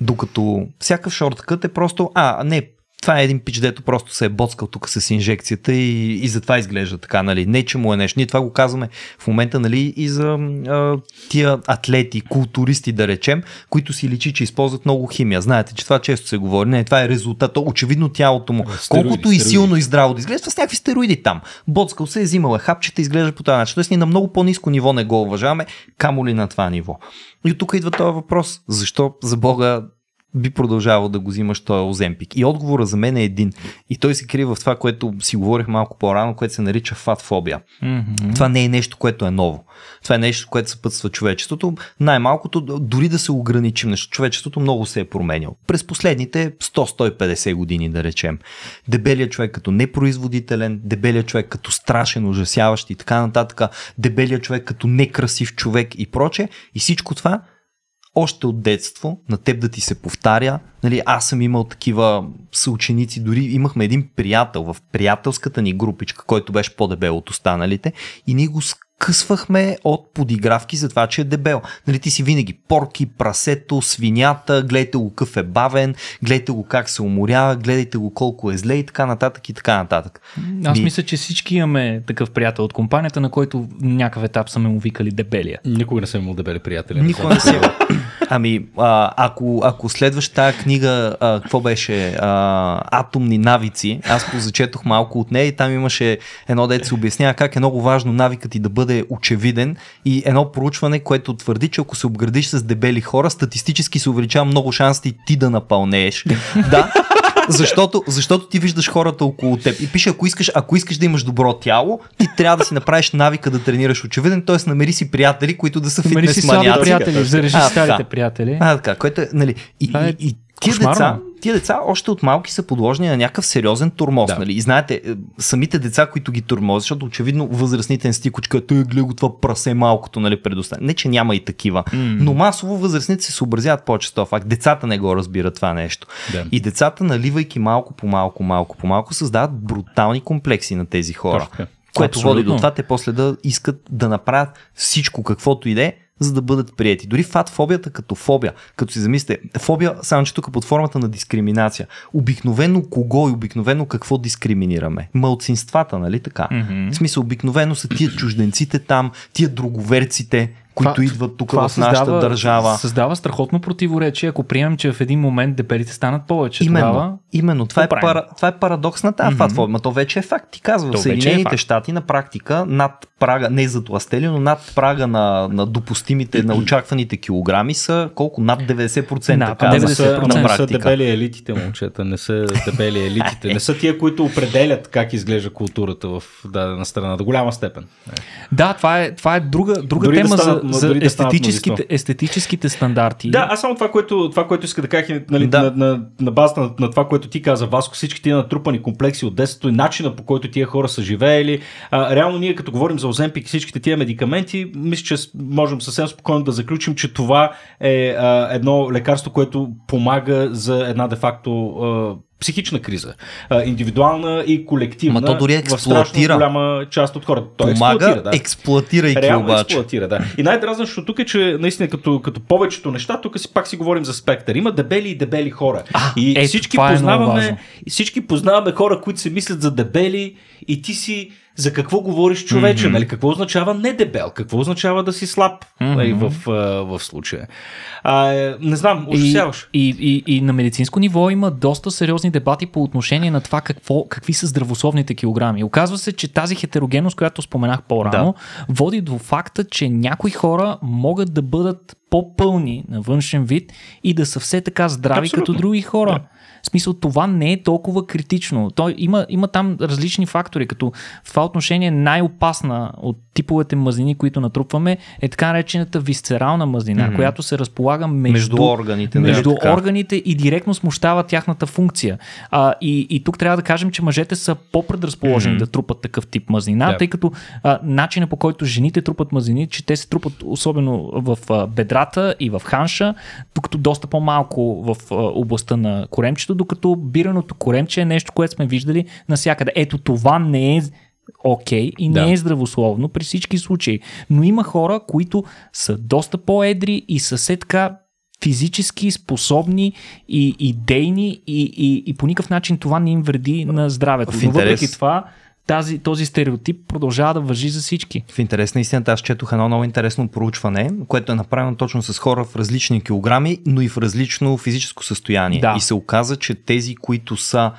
Докато всякакъв шорткът е просто, а, не, това е един пич, дето просто се е боцкал тук с инжекцията и, и затова изглежда така, нали? Не, че му е нещо. Ние това го казваме в момента, нали, и за а, тия атлети, културисти, да речем, които си личи, че използват много химия. Знаете, че това често се говори. Не, това е резултат. Очевидно тялото му, стероиди, колкото стероиди. и силно и здраво да изглежда, с някакви стероиди там. Боцкал се е взимал е хапчета, изглежда по този начин. Тоест ние на много по-низко ниво не го уважаваме, камо ли на това ниво. И от тук идва този въпрос. Защо за Бога би продължавал да го взимаш този Оземпик? И отговора за мен е един. И той се крие в това, което си говорих малко по-рано, което се нарича фатфобия. Mm-hmm. Това не е нещо, което е ново. Това е нещо, което съпътства човечеството. Най-малкото, дори да се ограничим, нещо, човечеството много се е променяло. През последните 100-150 години, да речем. Дебелият човек като непроизводителен, дебелият човек като страшен, ужасяващ и така нататък, дебелият човек като некрасив човек и проче. И всичко това още от детство на теб да ти се повтаря. Нали, аз съм имал такива съученици, дори имахме един приятел в приятелската ни групичка, който беше по-дебел от останалите и ние го откъсвахме от подигравки за това, че е дебел. Нали, ти си винаги порки, прасето, свинята, гледайте го какъв е бавен, гледайте го как се уморява, гледайте го колко е зле и така нататък и така нататък. Аз Ми... мисля, че всички имаме такъв приятел от компанията, на който някакъв етап са ме му викали дебелия. Никога не съм имал дебели приятели. Никога не съм. Ами, а, ако, ако следваш тази книга, а, какво беше? А, Атомни навици. Аз позачетох малко от нея и там имаше едно дете се обяснява как е много важно навикът ти да бъде бъде очевиден и едно проучване, което твърди, че ако се обградиш с дебели хора, статистически се увеличава много шансите ти да напълнееш. да, защото, защото ти виждаш хората около теб. И пише, ако искаш, ако искаш да имаш добро тяло, ти трябва да си направиш навика да тренираш очевиден, т.е. намери си приятели, които да са фитнес маниаци. Намери си слаби приятели, зарежи старите приятели. А, така, което е, нали, и, е и, и Тия деца, тия деца още от малки са подложени на някакъв сериозен турмоз. Да. Нали? И знаете, е, самите деца, които ги турмозят, защото очевидно възрастните не кучка, той гледа го това прасе малкото, нали, предостане. Не, че няма и такива. Mm. Но масово възрастните се съобразяват по-често. Факт, децата не го разбират това нещо. Да. И децата, наливайки малко по малко, малко по малко, създават брутални комплекси на тези хора. Точно. Което Абсолютно. води до това те после да искат да направят всичко каквото иде, за да бъдат прияти. Дори фатфобията като фобия, като си замислите, фобия само че тук е под формата на дискриминация. Обикновено кого и обикновено какво дискриминираме? Малцинствата, нали така? Mm-hmm. В смисъл, обикновено са тия чужденците там, тия друговерците, които това, идват тук в нашата създава, държава. Създава страхотно противоречие, ако приемем, че в един момент дебелите станат повече. Именно, тогава, именно това, е пара, това е парадоксната mm-hmm. Ма То вече е факт. Ти казва, в Съединените е щати на практика над прага, не тластели, но над прага на, на допустимите, на очакваните килограми са колко? Над 90%. Да, така, 90% са, на практика. са дебели елитите, момчета, не са дебели елитите. Е. не са тия, които определят как изглежда културата в дадена страна, до голяма степен. Да, това е, това е друга, друга дори тема да станат, за, за дори естетическите, естетическите стандарти. Да, аз само това, което, това, което иска да кажа нали, да. На, на, на базата на, на това, което ти каза, Васко, всички тия натрупани комплекси от детството и начина по който тия хора са живеели. А, реално ние като говорим за Оземпик и всичките тия медикаменти, мисля, че можем съвсем спокойно да заключим, че това е а, едно лекарство, което помага за една де-факто а, психична криза. А, индивидуална и колективна. Ма то дори експлуатира. В голяма част от хората. Той помага, експлуатира, да. и Реално обаче. експлуатира, да. И най-дразнащото тук е, че наистина като, като повечето неща, тук си пак си говорим за спектър. Има дебели и дебели хора. А, и е, всички, познаваме, е всички познаваме хора, които се мислят за дебели и ти си за какво говориш човече, mm-hmm. нали? Какво означава не дебел, какво означава да си слаб mm-hmm. нали, в, в, в случая. А, е, не знам, ужасяваш. И, и, и, и на медицинско ниво има доста сериозни дебати по отношение на това какво, какви са здравословните килограми. Оказва се, че тази хетерогенност, която споменах по-рано, да. води до факта, че някои хора могат да бъдат по-пълни на външен вид и да са все така здрави Абсолютно. като други хора. Да. В смисъл, това не е толкова критично. То има, има там различни фактори, като в това отношение най-опасна от типовете мазнини, които натрупваме, е така наречената висцерална мазнина, mm-hmm. която се разполага между, между органите. Нали? Между да, органите и директно смущава тяхната функция. А, и, и тук трябва да кажем, че мъжете са по-предразположени mm-hmm. да трупат такъв тип мазнина, yeah. тъй като а, начина по който жените трупат мазнини, че те се трупат особено в а, бедрата и в ханша, докато доста по-малко в а, областта на коремчето нещо, докато бираното коремче е нещо, което сме виждали навсякъде. Ето това не е окей okay, и да. не е здравословно при всички случаи. Но има хора, които са доста по-едри и са все така физически способни и, идейни дейни и, и, и по никакъв начин това не им вреди на здравето. В интерес... Но въпреки това тази, този стереотип продължава да въжи за всички. В интерес на истината, аз четох едно много интересно проучване, което е направено точно с хора в различни килограми, но и в различно физическо състояние. Да. И се оказа, че тези, които са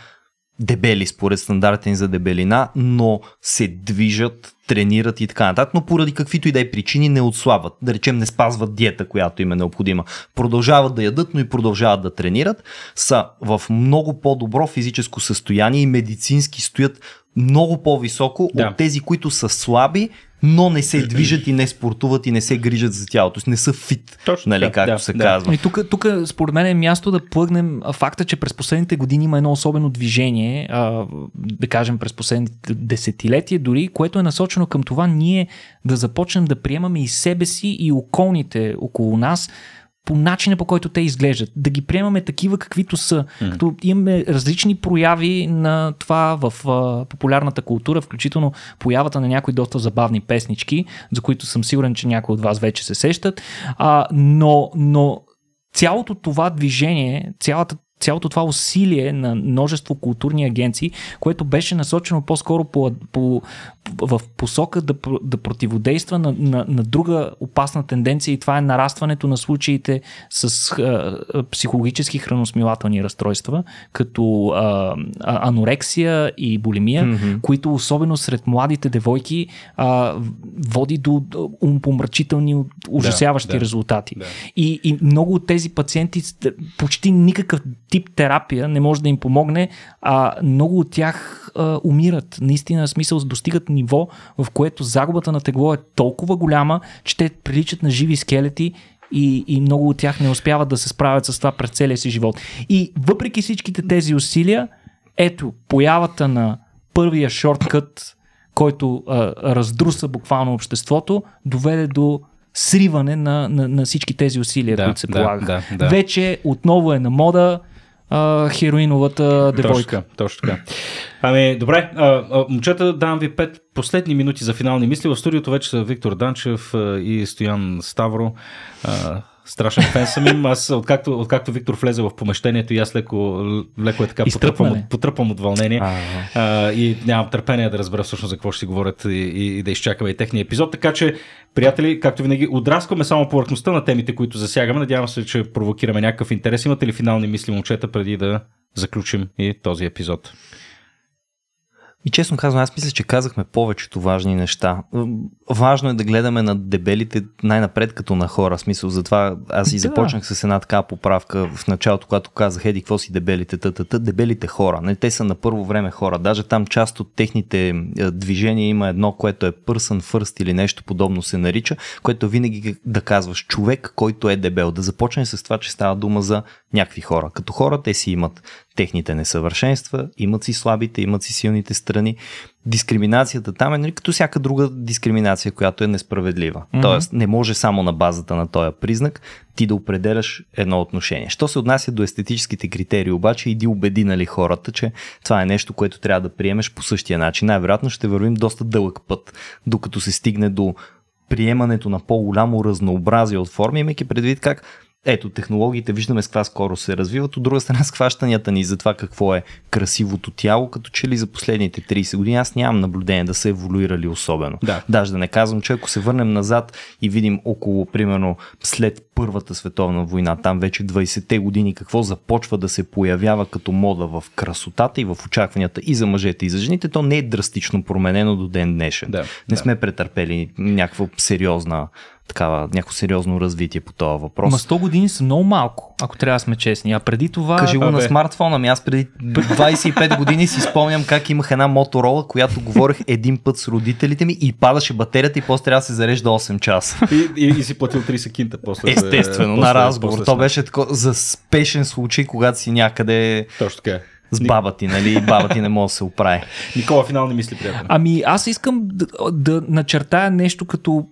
дебели според стандарта ни за дебелина, но се движат, тренират и така нататък, но поради каквито и да е причини не отслабват. Да речем не спазват диета, която им е необходима. Продължават да ядат, но и продължават да тренират. Са в много по-добро физическо състояние и медицински стоят много по-високо да. от тези, които са слаби, но не се движат и не спортуват и не се грижат за тялото. Не са фит, Точно, нали, както да, се да. казва. И тук, тук, според мен, е място да плъгнем факта, че през последните години има едно особено движение, а, да кажем през последните десетилетия дори, което е насочено към това ние да започнем да приемаме и себе си и околните около нас по начина по който те изглеждат. Да ги приемаме такива каквито са. Mm. Като имаме различни прояви на това в а, популярната култура, включително появата на някои доста забавни песнички, за които съм сигурен, че някои от вас вече се сещат. А, но, но цялото това движение, цялата цялото това усилие на множество културни агенции, което беше насочено по-скоро по, по, по, в посока да, да противодейства на, на, на друга опасна тенденция и това е нарастването на случаите с а, психологически храносмилателни разстройства, като а, анорексия и булимия, mm-hmm. които особено сред младите девойки а, води до умпомрачителни, ужасяващи да, да, резултати. Да. И, и много от тези пациенти почти никакъв тип терапия не може да им помогне, а много от тях а, умират. Наистина, в смисъл, достигат ниво, в което загубата на тегло е толкова голяма, че те приличат на живи скелети и, и много от тях не успяват да се справят с това през целия си живот. И въпреки всичките тези усилия, ето, появата на първия шорткът, който а, раздруса буквално обществото, доведе до сриване на, на, на всички тези усилия, да, които се да, Да, да. Вече отново е на мода а, хероиновата девойка. Точно, точно така. Ами, добре, а, а, момчета, давам ви пет последни минути за финални мисли. В студиото вече са Виктор Данчев и Стоян Ставро. А, Страшен фен съм им. Аз, откакто, откакто Виктор влезе в помещението и аз леко, леко е така потръпвам от, потръпвам от вълнение а, и нямам търпение да разбера всъщност за какво ще си говорят и, и, и да изчакаме и техния епизод. Така че, приятели, както винаги, отраскваме само повърхността на темите, които засягаме. Надявам се, че провокираме някакъв интерес. Имате ли финални мисли, момчета, преди да заключим и този епизод? И честно казвам, аз мисля, че казахме повечето важни неща. Важно е да гледаме на дебелите най-напред като на хора. Смисъл, затова аз и да. започнах с една така поправка в началото, когато казах, еди, какво си дебелите, тата, дебелите хора. Не, те са на първо време хора. Даже там част от техните е, движения има едно, което е person first или нещо подобно се нарича, което винаги да казваш човек, който е дебел. Да започне с това, че става дума за някакви хора. Като хора те си имат техните несъвършенства, имат си слабите, имат си силните страни, дискриминацията там е нали, като всяка друга дискриминация, която е несправедлива. Mm-hmm. Тоест, не може само на базата на този признак ти да определяш едно отношение. Що се отнася до естетическите критерии, обаче, иди убеди нали, хората, че това е нещо, което трябва да приемеш по същия начин. Най-вероятно ще вървим доста дълъг път, докато се стигне до приемането на по-голямо разнообразие от форми, имайки предвид как ето, технологиите виждаме с каква скоро се развиват, от друга страна схващанията ни за това какво е красивото тяло, като че ли за последните 30 години аз нямам наблюдение да са еволюирали особено. Да. Даже да не казвам, че ако се върнем назад и видим около, примерно, след Първата световна война, там вече 20-те години, какво започва да се появява като мода в красотата и в очакванията и за мъжете и за жените, то не е драстично променено до ден днешен. Да, не да. сме претърпели някаква сериозна такава, някакво сериозно развитие по този въпрос. Ма 100 години са много малко, ако трябва да сме честни. А преди това... Кажи го на смартфона ми. Аз преди 25 години си спомням как имах една моторола, която говорех един път с родителите ми и падаше батерията и после трябва да се зарежда 8 часа. И, и, и си платил 30 кинта после. Е, Естествено, после, на разговор. После, То беше тако, за спешен случай, когато си някъде... Точно така. Е. С баба ти, нали? Баба ти не може да се оправи. Никола финални мисли, приятел. Ами аз искам да, да начертая нещо като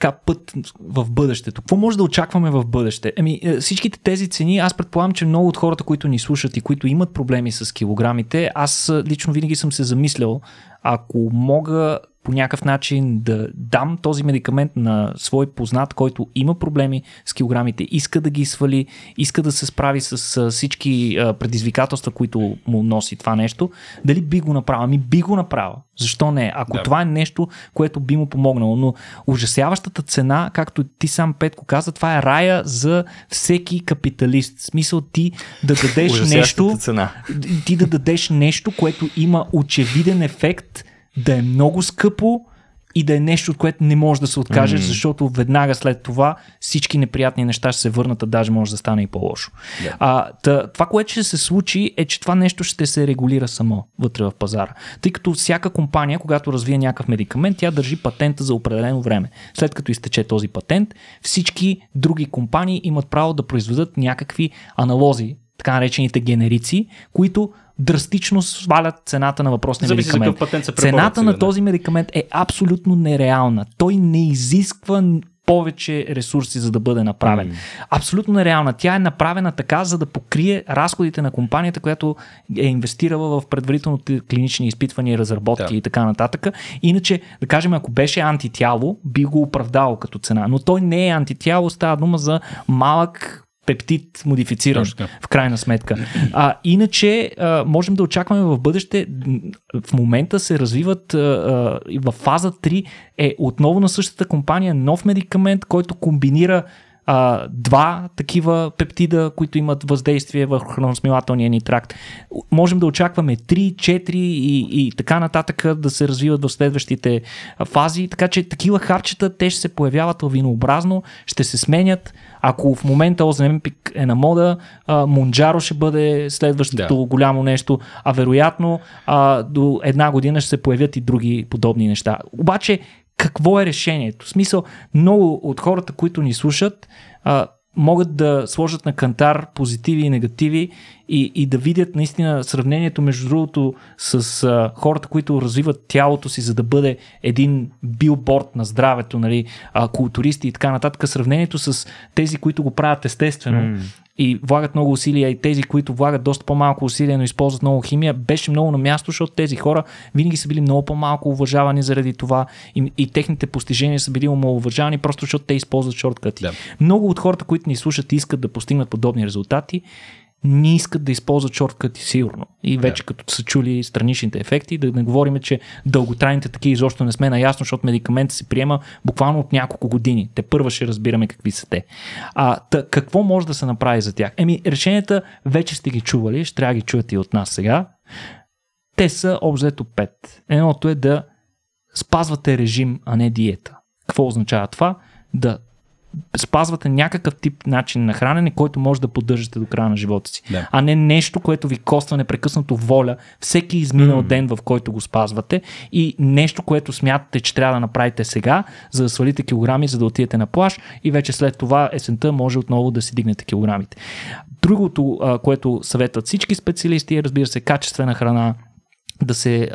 така път в бъдещето? Какво може да очакваме в бъдеще? Еми, е, всичките тези цени, аз предполагам, че много от хората, които ни слушат и които имат проблеми с килограмите, аз е, лично винаги съм се замислял, ако мога по някакъв начин да дам този медикамент на свой познат, който има проблеми с килограмите, иска да ги свали, иска да се справи с всички предизвикателства, които му носи това нещо, дали би го направил? Ами би го направил. Защо не? Ако да. това е нещо, което би му помогнало. Но ужасяващата цена, както ти сам Петко каза, това е рая за всеки капиталист. В смисъл ти да дадеш нещо, цена. ти да дадеш нещо, което има очевиден ефект да е много скъпо и да е нещо, от което не можеш да се откажеш, mm защото веднага след това всички неприятни неща ще се върнат, а даже може да стане и по-лошо. Yeah. А, това, което ще се случи, е, че това нещо ще се регулира само вътре в пазара. Тъй като всяка компания, когато развие някакъв медикамент, тя държи патента за определено време. След като изтече този патент, всички други компании имат право да произведат някакви аналози така наречените генерици, които драстично свалят цената на въпросния Зависи медикамент. се цената на този медикамент е абсолютно нереална. Той не изисква повече ресурси, за да бъде направен. Mm. Абсолютно нереална. Тя е направена така, за да покрие разходите на компанията, която е инвестирала в предварително клинични изпитвания, разработки yeah. и така нататък. Иначе, да кажем, ако беше антитяло, би го оправдало като цена. Но той не е антитяло, става дума за малък пептид модифициран, в крайна сметка. А, иначе а, можем да очакваме в бъдеще, в момента се развиват а, а, в фаза 3 е отново на същата компания нов медикамент, който комбинира а, два такива пептида, които имат въздействие върху храносмилателния ни тракт. Можем да очакваме 3, 4 и, и така нататък да се развиват в следващите фази, така че такива харчета те ще се появяват лавинообразно, ще се сменят. Ако в момента Оземпик е на мода, Монджаро ще бъде следващото да. голямо нещо, а вероятно а, до една година ще се появят и други подобни неща. Обаче, какво е решението? В смисъл, много от хората, които ни слушат, а, могат да сложат на кантар позитиви и негативи и, и да видят наистина сравнението между другото с а, хората, които развиват тялото си, за да бъде един билборд на здравето, нали, а, културисти и така нататък, сравнението с тези, които го правят естествено. Mm и влагат много усилия и тези, които влагат доста по-малко усилия, но използват много химия, беше много на място, защото тези хора винаги са били много по-малко уважавани заради това и, и техните постижения са били уважавани, просто защото те използват шорткати. Да. Много от хората, които ни слушат и искат да постигнат подобни резултати, не искат да използват шорткът сигурно. И вече yeah. като са чули страничните ефекти, да не говорим, че дълготрайните такива изобщо не сме наясно, защото медикамент се приема буквално от няколко години. Те първа ще разбираме какви са те. А, тъ, какво може да се направи за тях? Еми, решенията вече сте ги чували, ще трябва да ги чуете и от нас сега. Те са обзето 5. Едното е да спазвате режим, а не диета. Какво означава това? Да спазвате някакъв тип начин на хранене, който може да поддържате до края на живота си. Да. А не нещо, което ви коства непрекъснато воля всеки изминал mm. ден, в който го спазвате и нещо, което смятате, че трябва да направите сега, за да свалите килограми, за да отидете на плаж и вече след това есента може отново да си дигнете килограмите. Другото, което съветват всички специалисти е, разбира се, качествена храна, да се,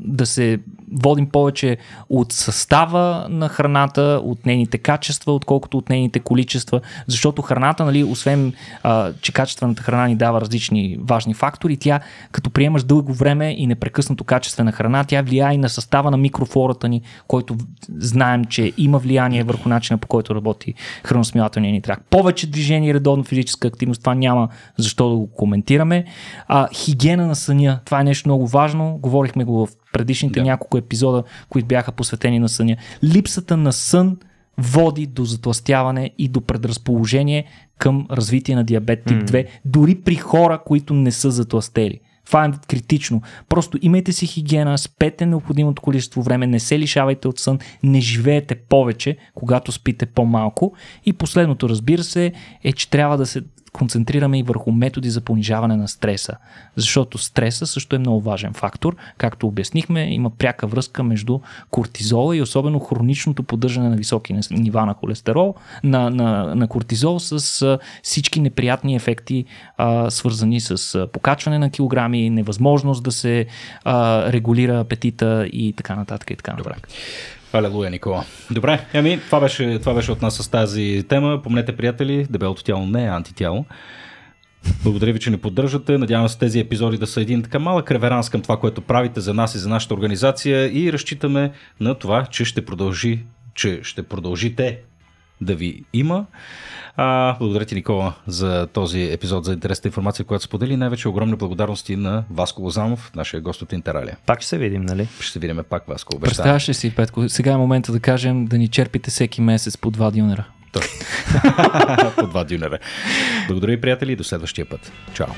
да се водим повече от състава на храната, от нейните качества, отколкото от нейните количества, защото храната, нали, освен а, че качествената храна ни дава различни важни фактори, тя като приемаш дълго време и непрекъснато качествена храна, тя влияе и на състава на микрофлората ни, който знаем, че има влияние върху начина по който работи храносмилателния ни тракт. Повече движение редовно физическа активност, това няма защо да го коментираме. А, хигиена на съня, това е нещо много важно. Говорихме го в предишните да. няколко епизода, които бяха посветени на съня. Липсата на сън води до затластяване и до предразположение към развитие на диабет тип 2, mm. дори при хора, които не са затластели. Това е критично. Просто имайте си хигиена, спете необходимото количество време, не се лишавайте от сън, не живеете повече, когато спите по-малко. И последното, разбира се, е, че трябва да се концентрираме и върху методи за понижаване на стреса. Защото стреса също е много важен фактор. Както обяснихме, има пряка връзка между кортизола и особено хроничното поддържане на високи нива на холестерол, на, на, на кортизол с всички неприятни ефекти, а, свързани с покачване на килограми, невъзможност да се а, регулира апетита и така нататък. И така нататък. Добре. Алелуя, Никола. Добре, ами, това беше, това беше от нас с тази тема. Помнете, приятели, дебелото тяло не е антитяло. Благодаря ви, че ни поддържате. Надявам се тези епизоди да са един така малък реверанс към това, което правите за нас и за нашата организация и разчитаме на това, че ще продължи, че ще продължите да ви има. А, благодаря ти, Никола, за този епизод, за интересната информация, която сподели. Най-вече огромни благодарности на Васко Лозанов, нашия гост от Интералия. Пак ще се видим, нали? Ще се видим пак, Васко. Представяш ли си, Петко? Сега е момента да кажем да ни черпите всеки месец по два дюнера. Точно. по два дюнера. Благодаря ви, приятели, и до следващия път. Чао.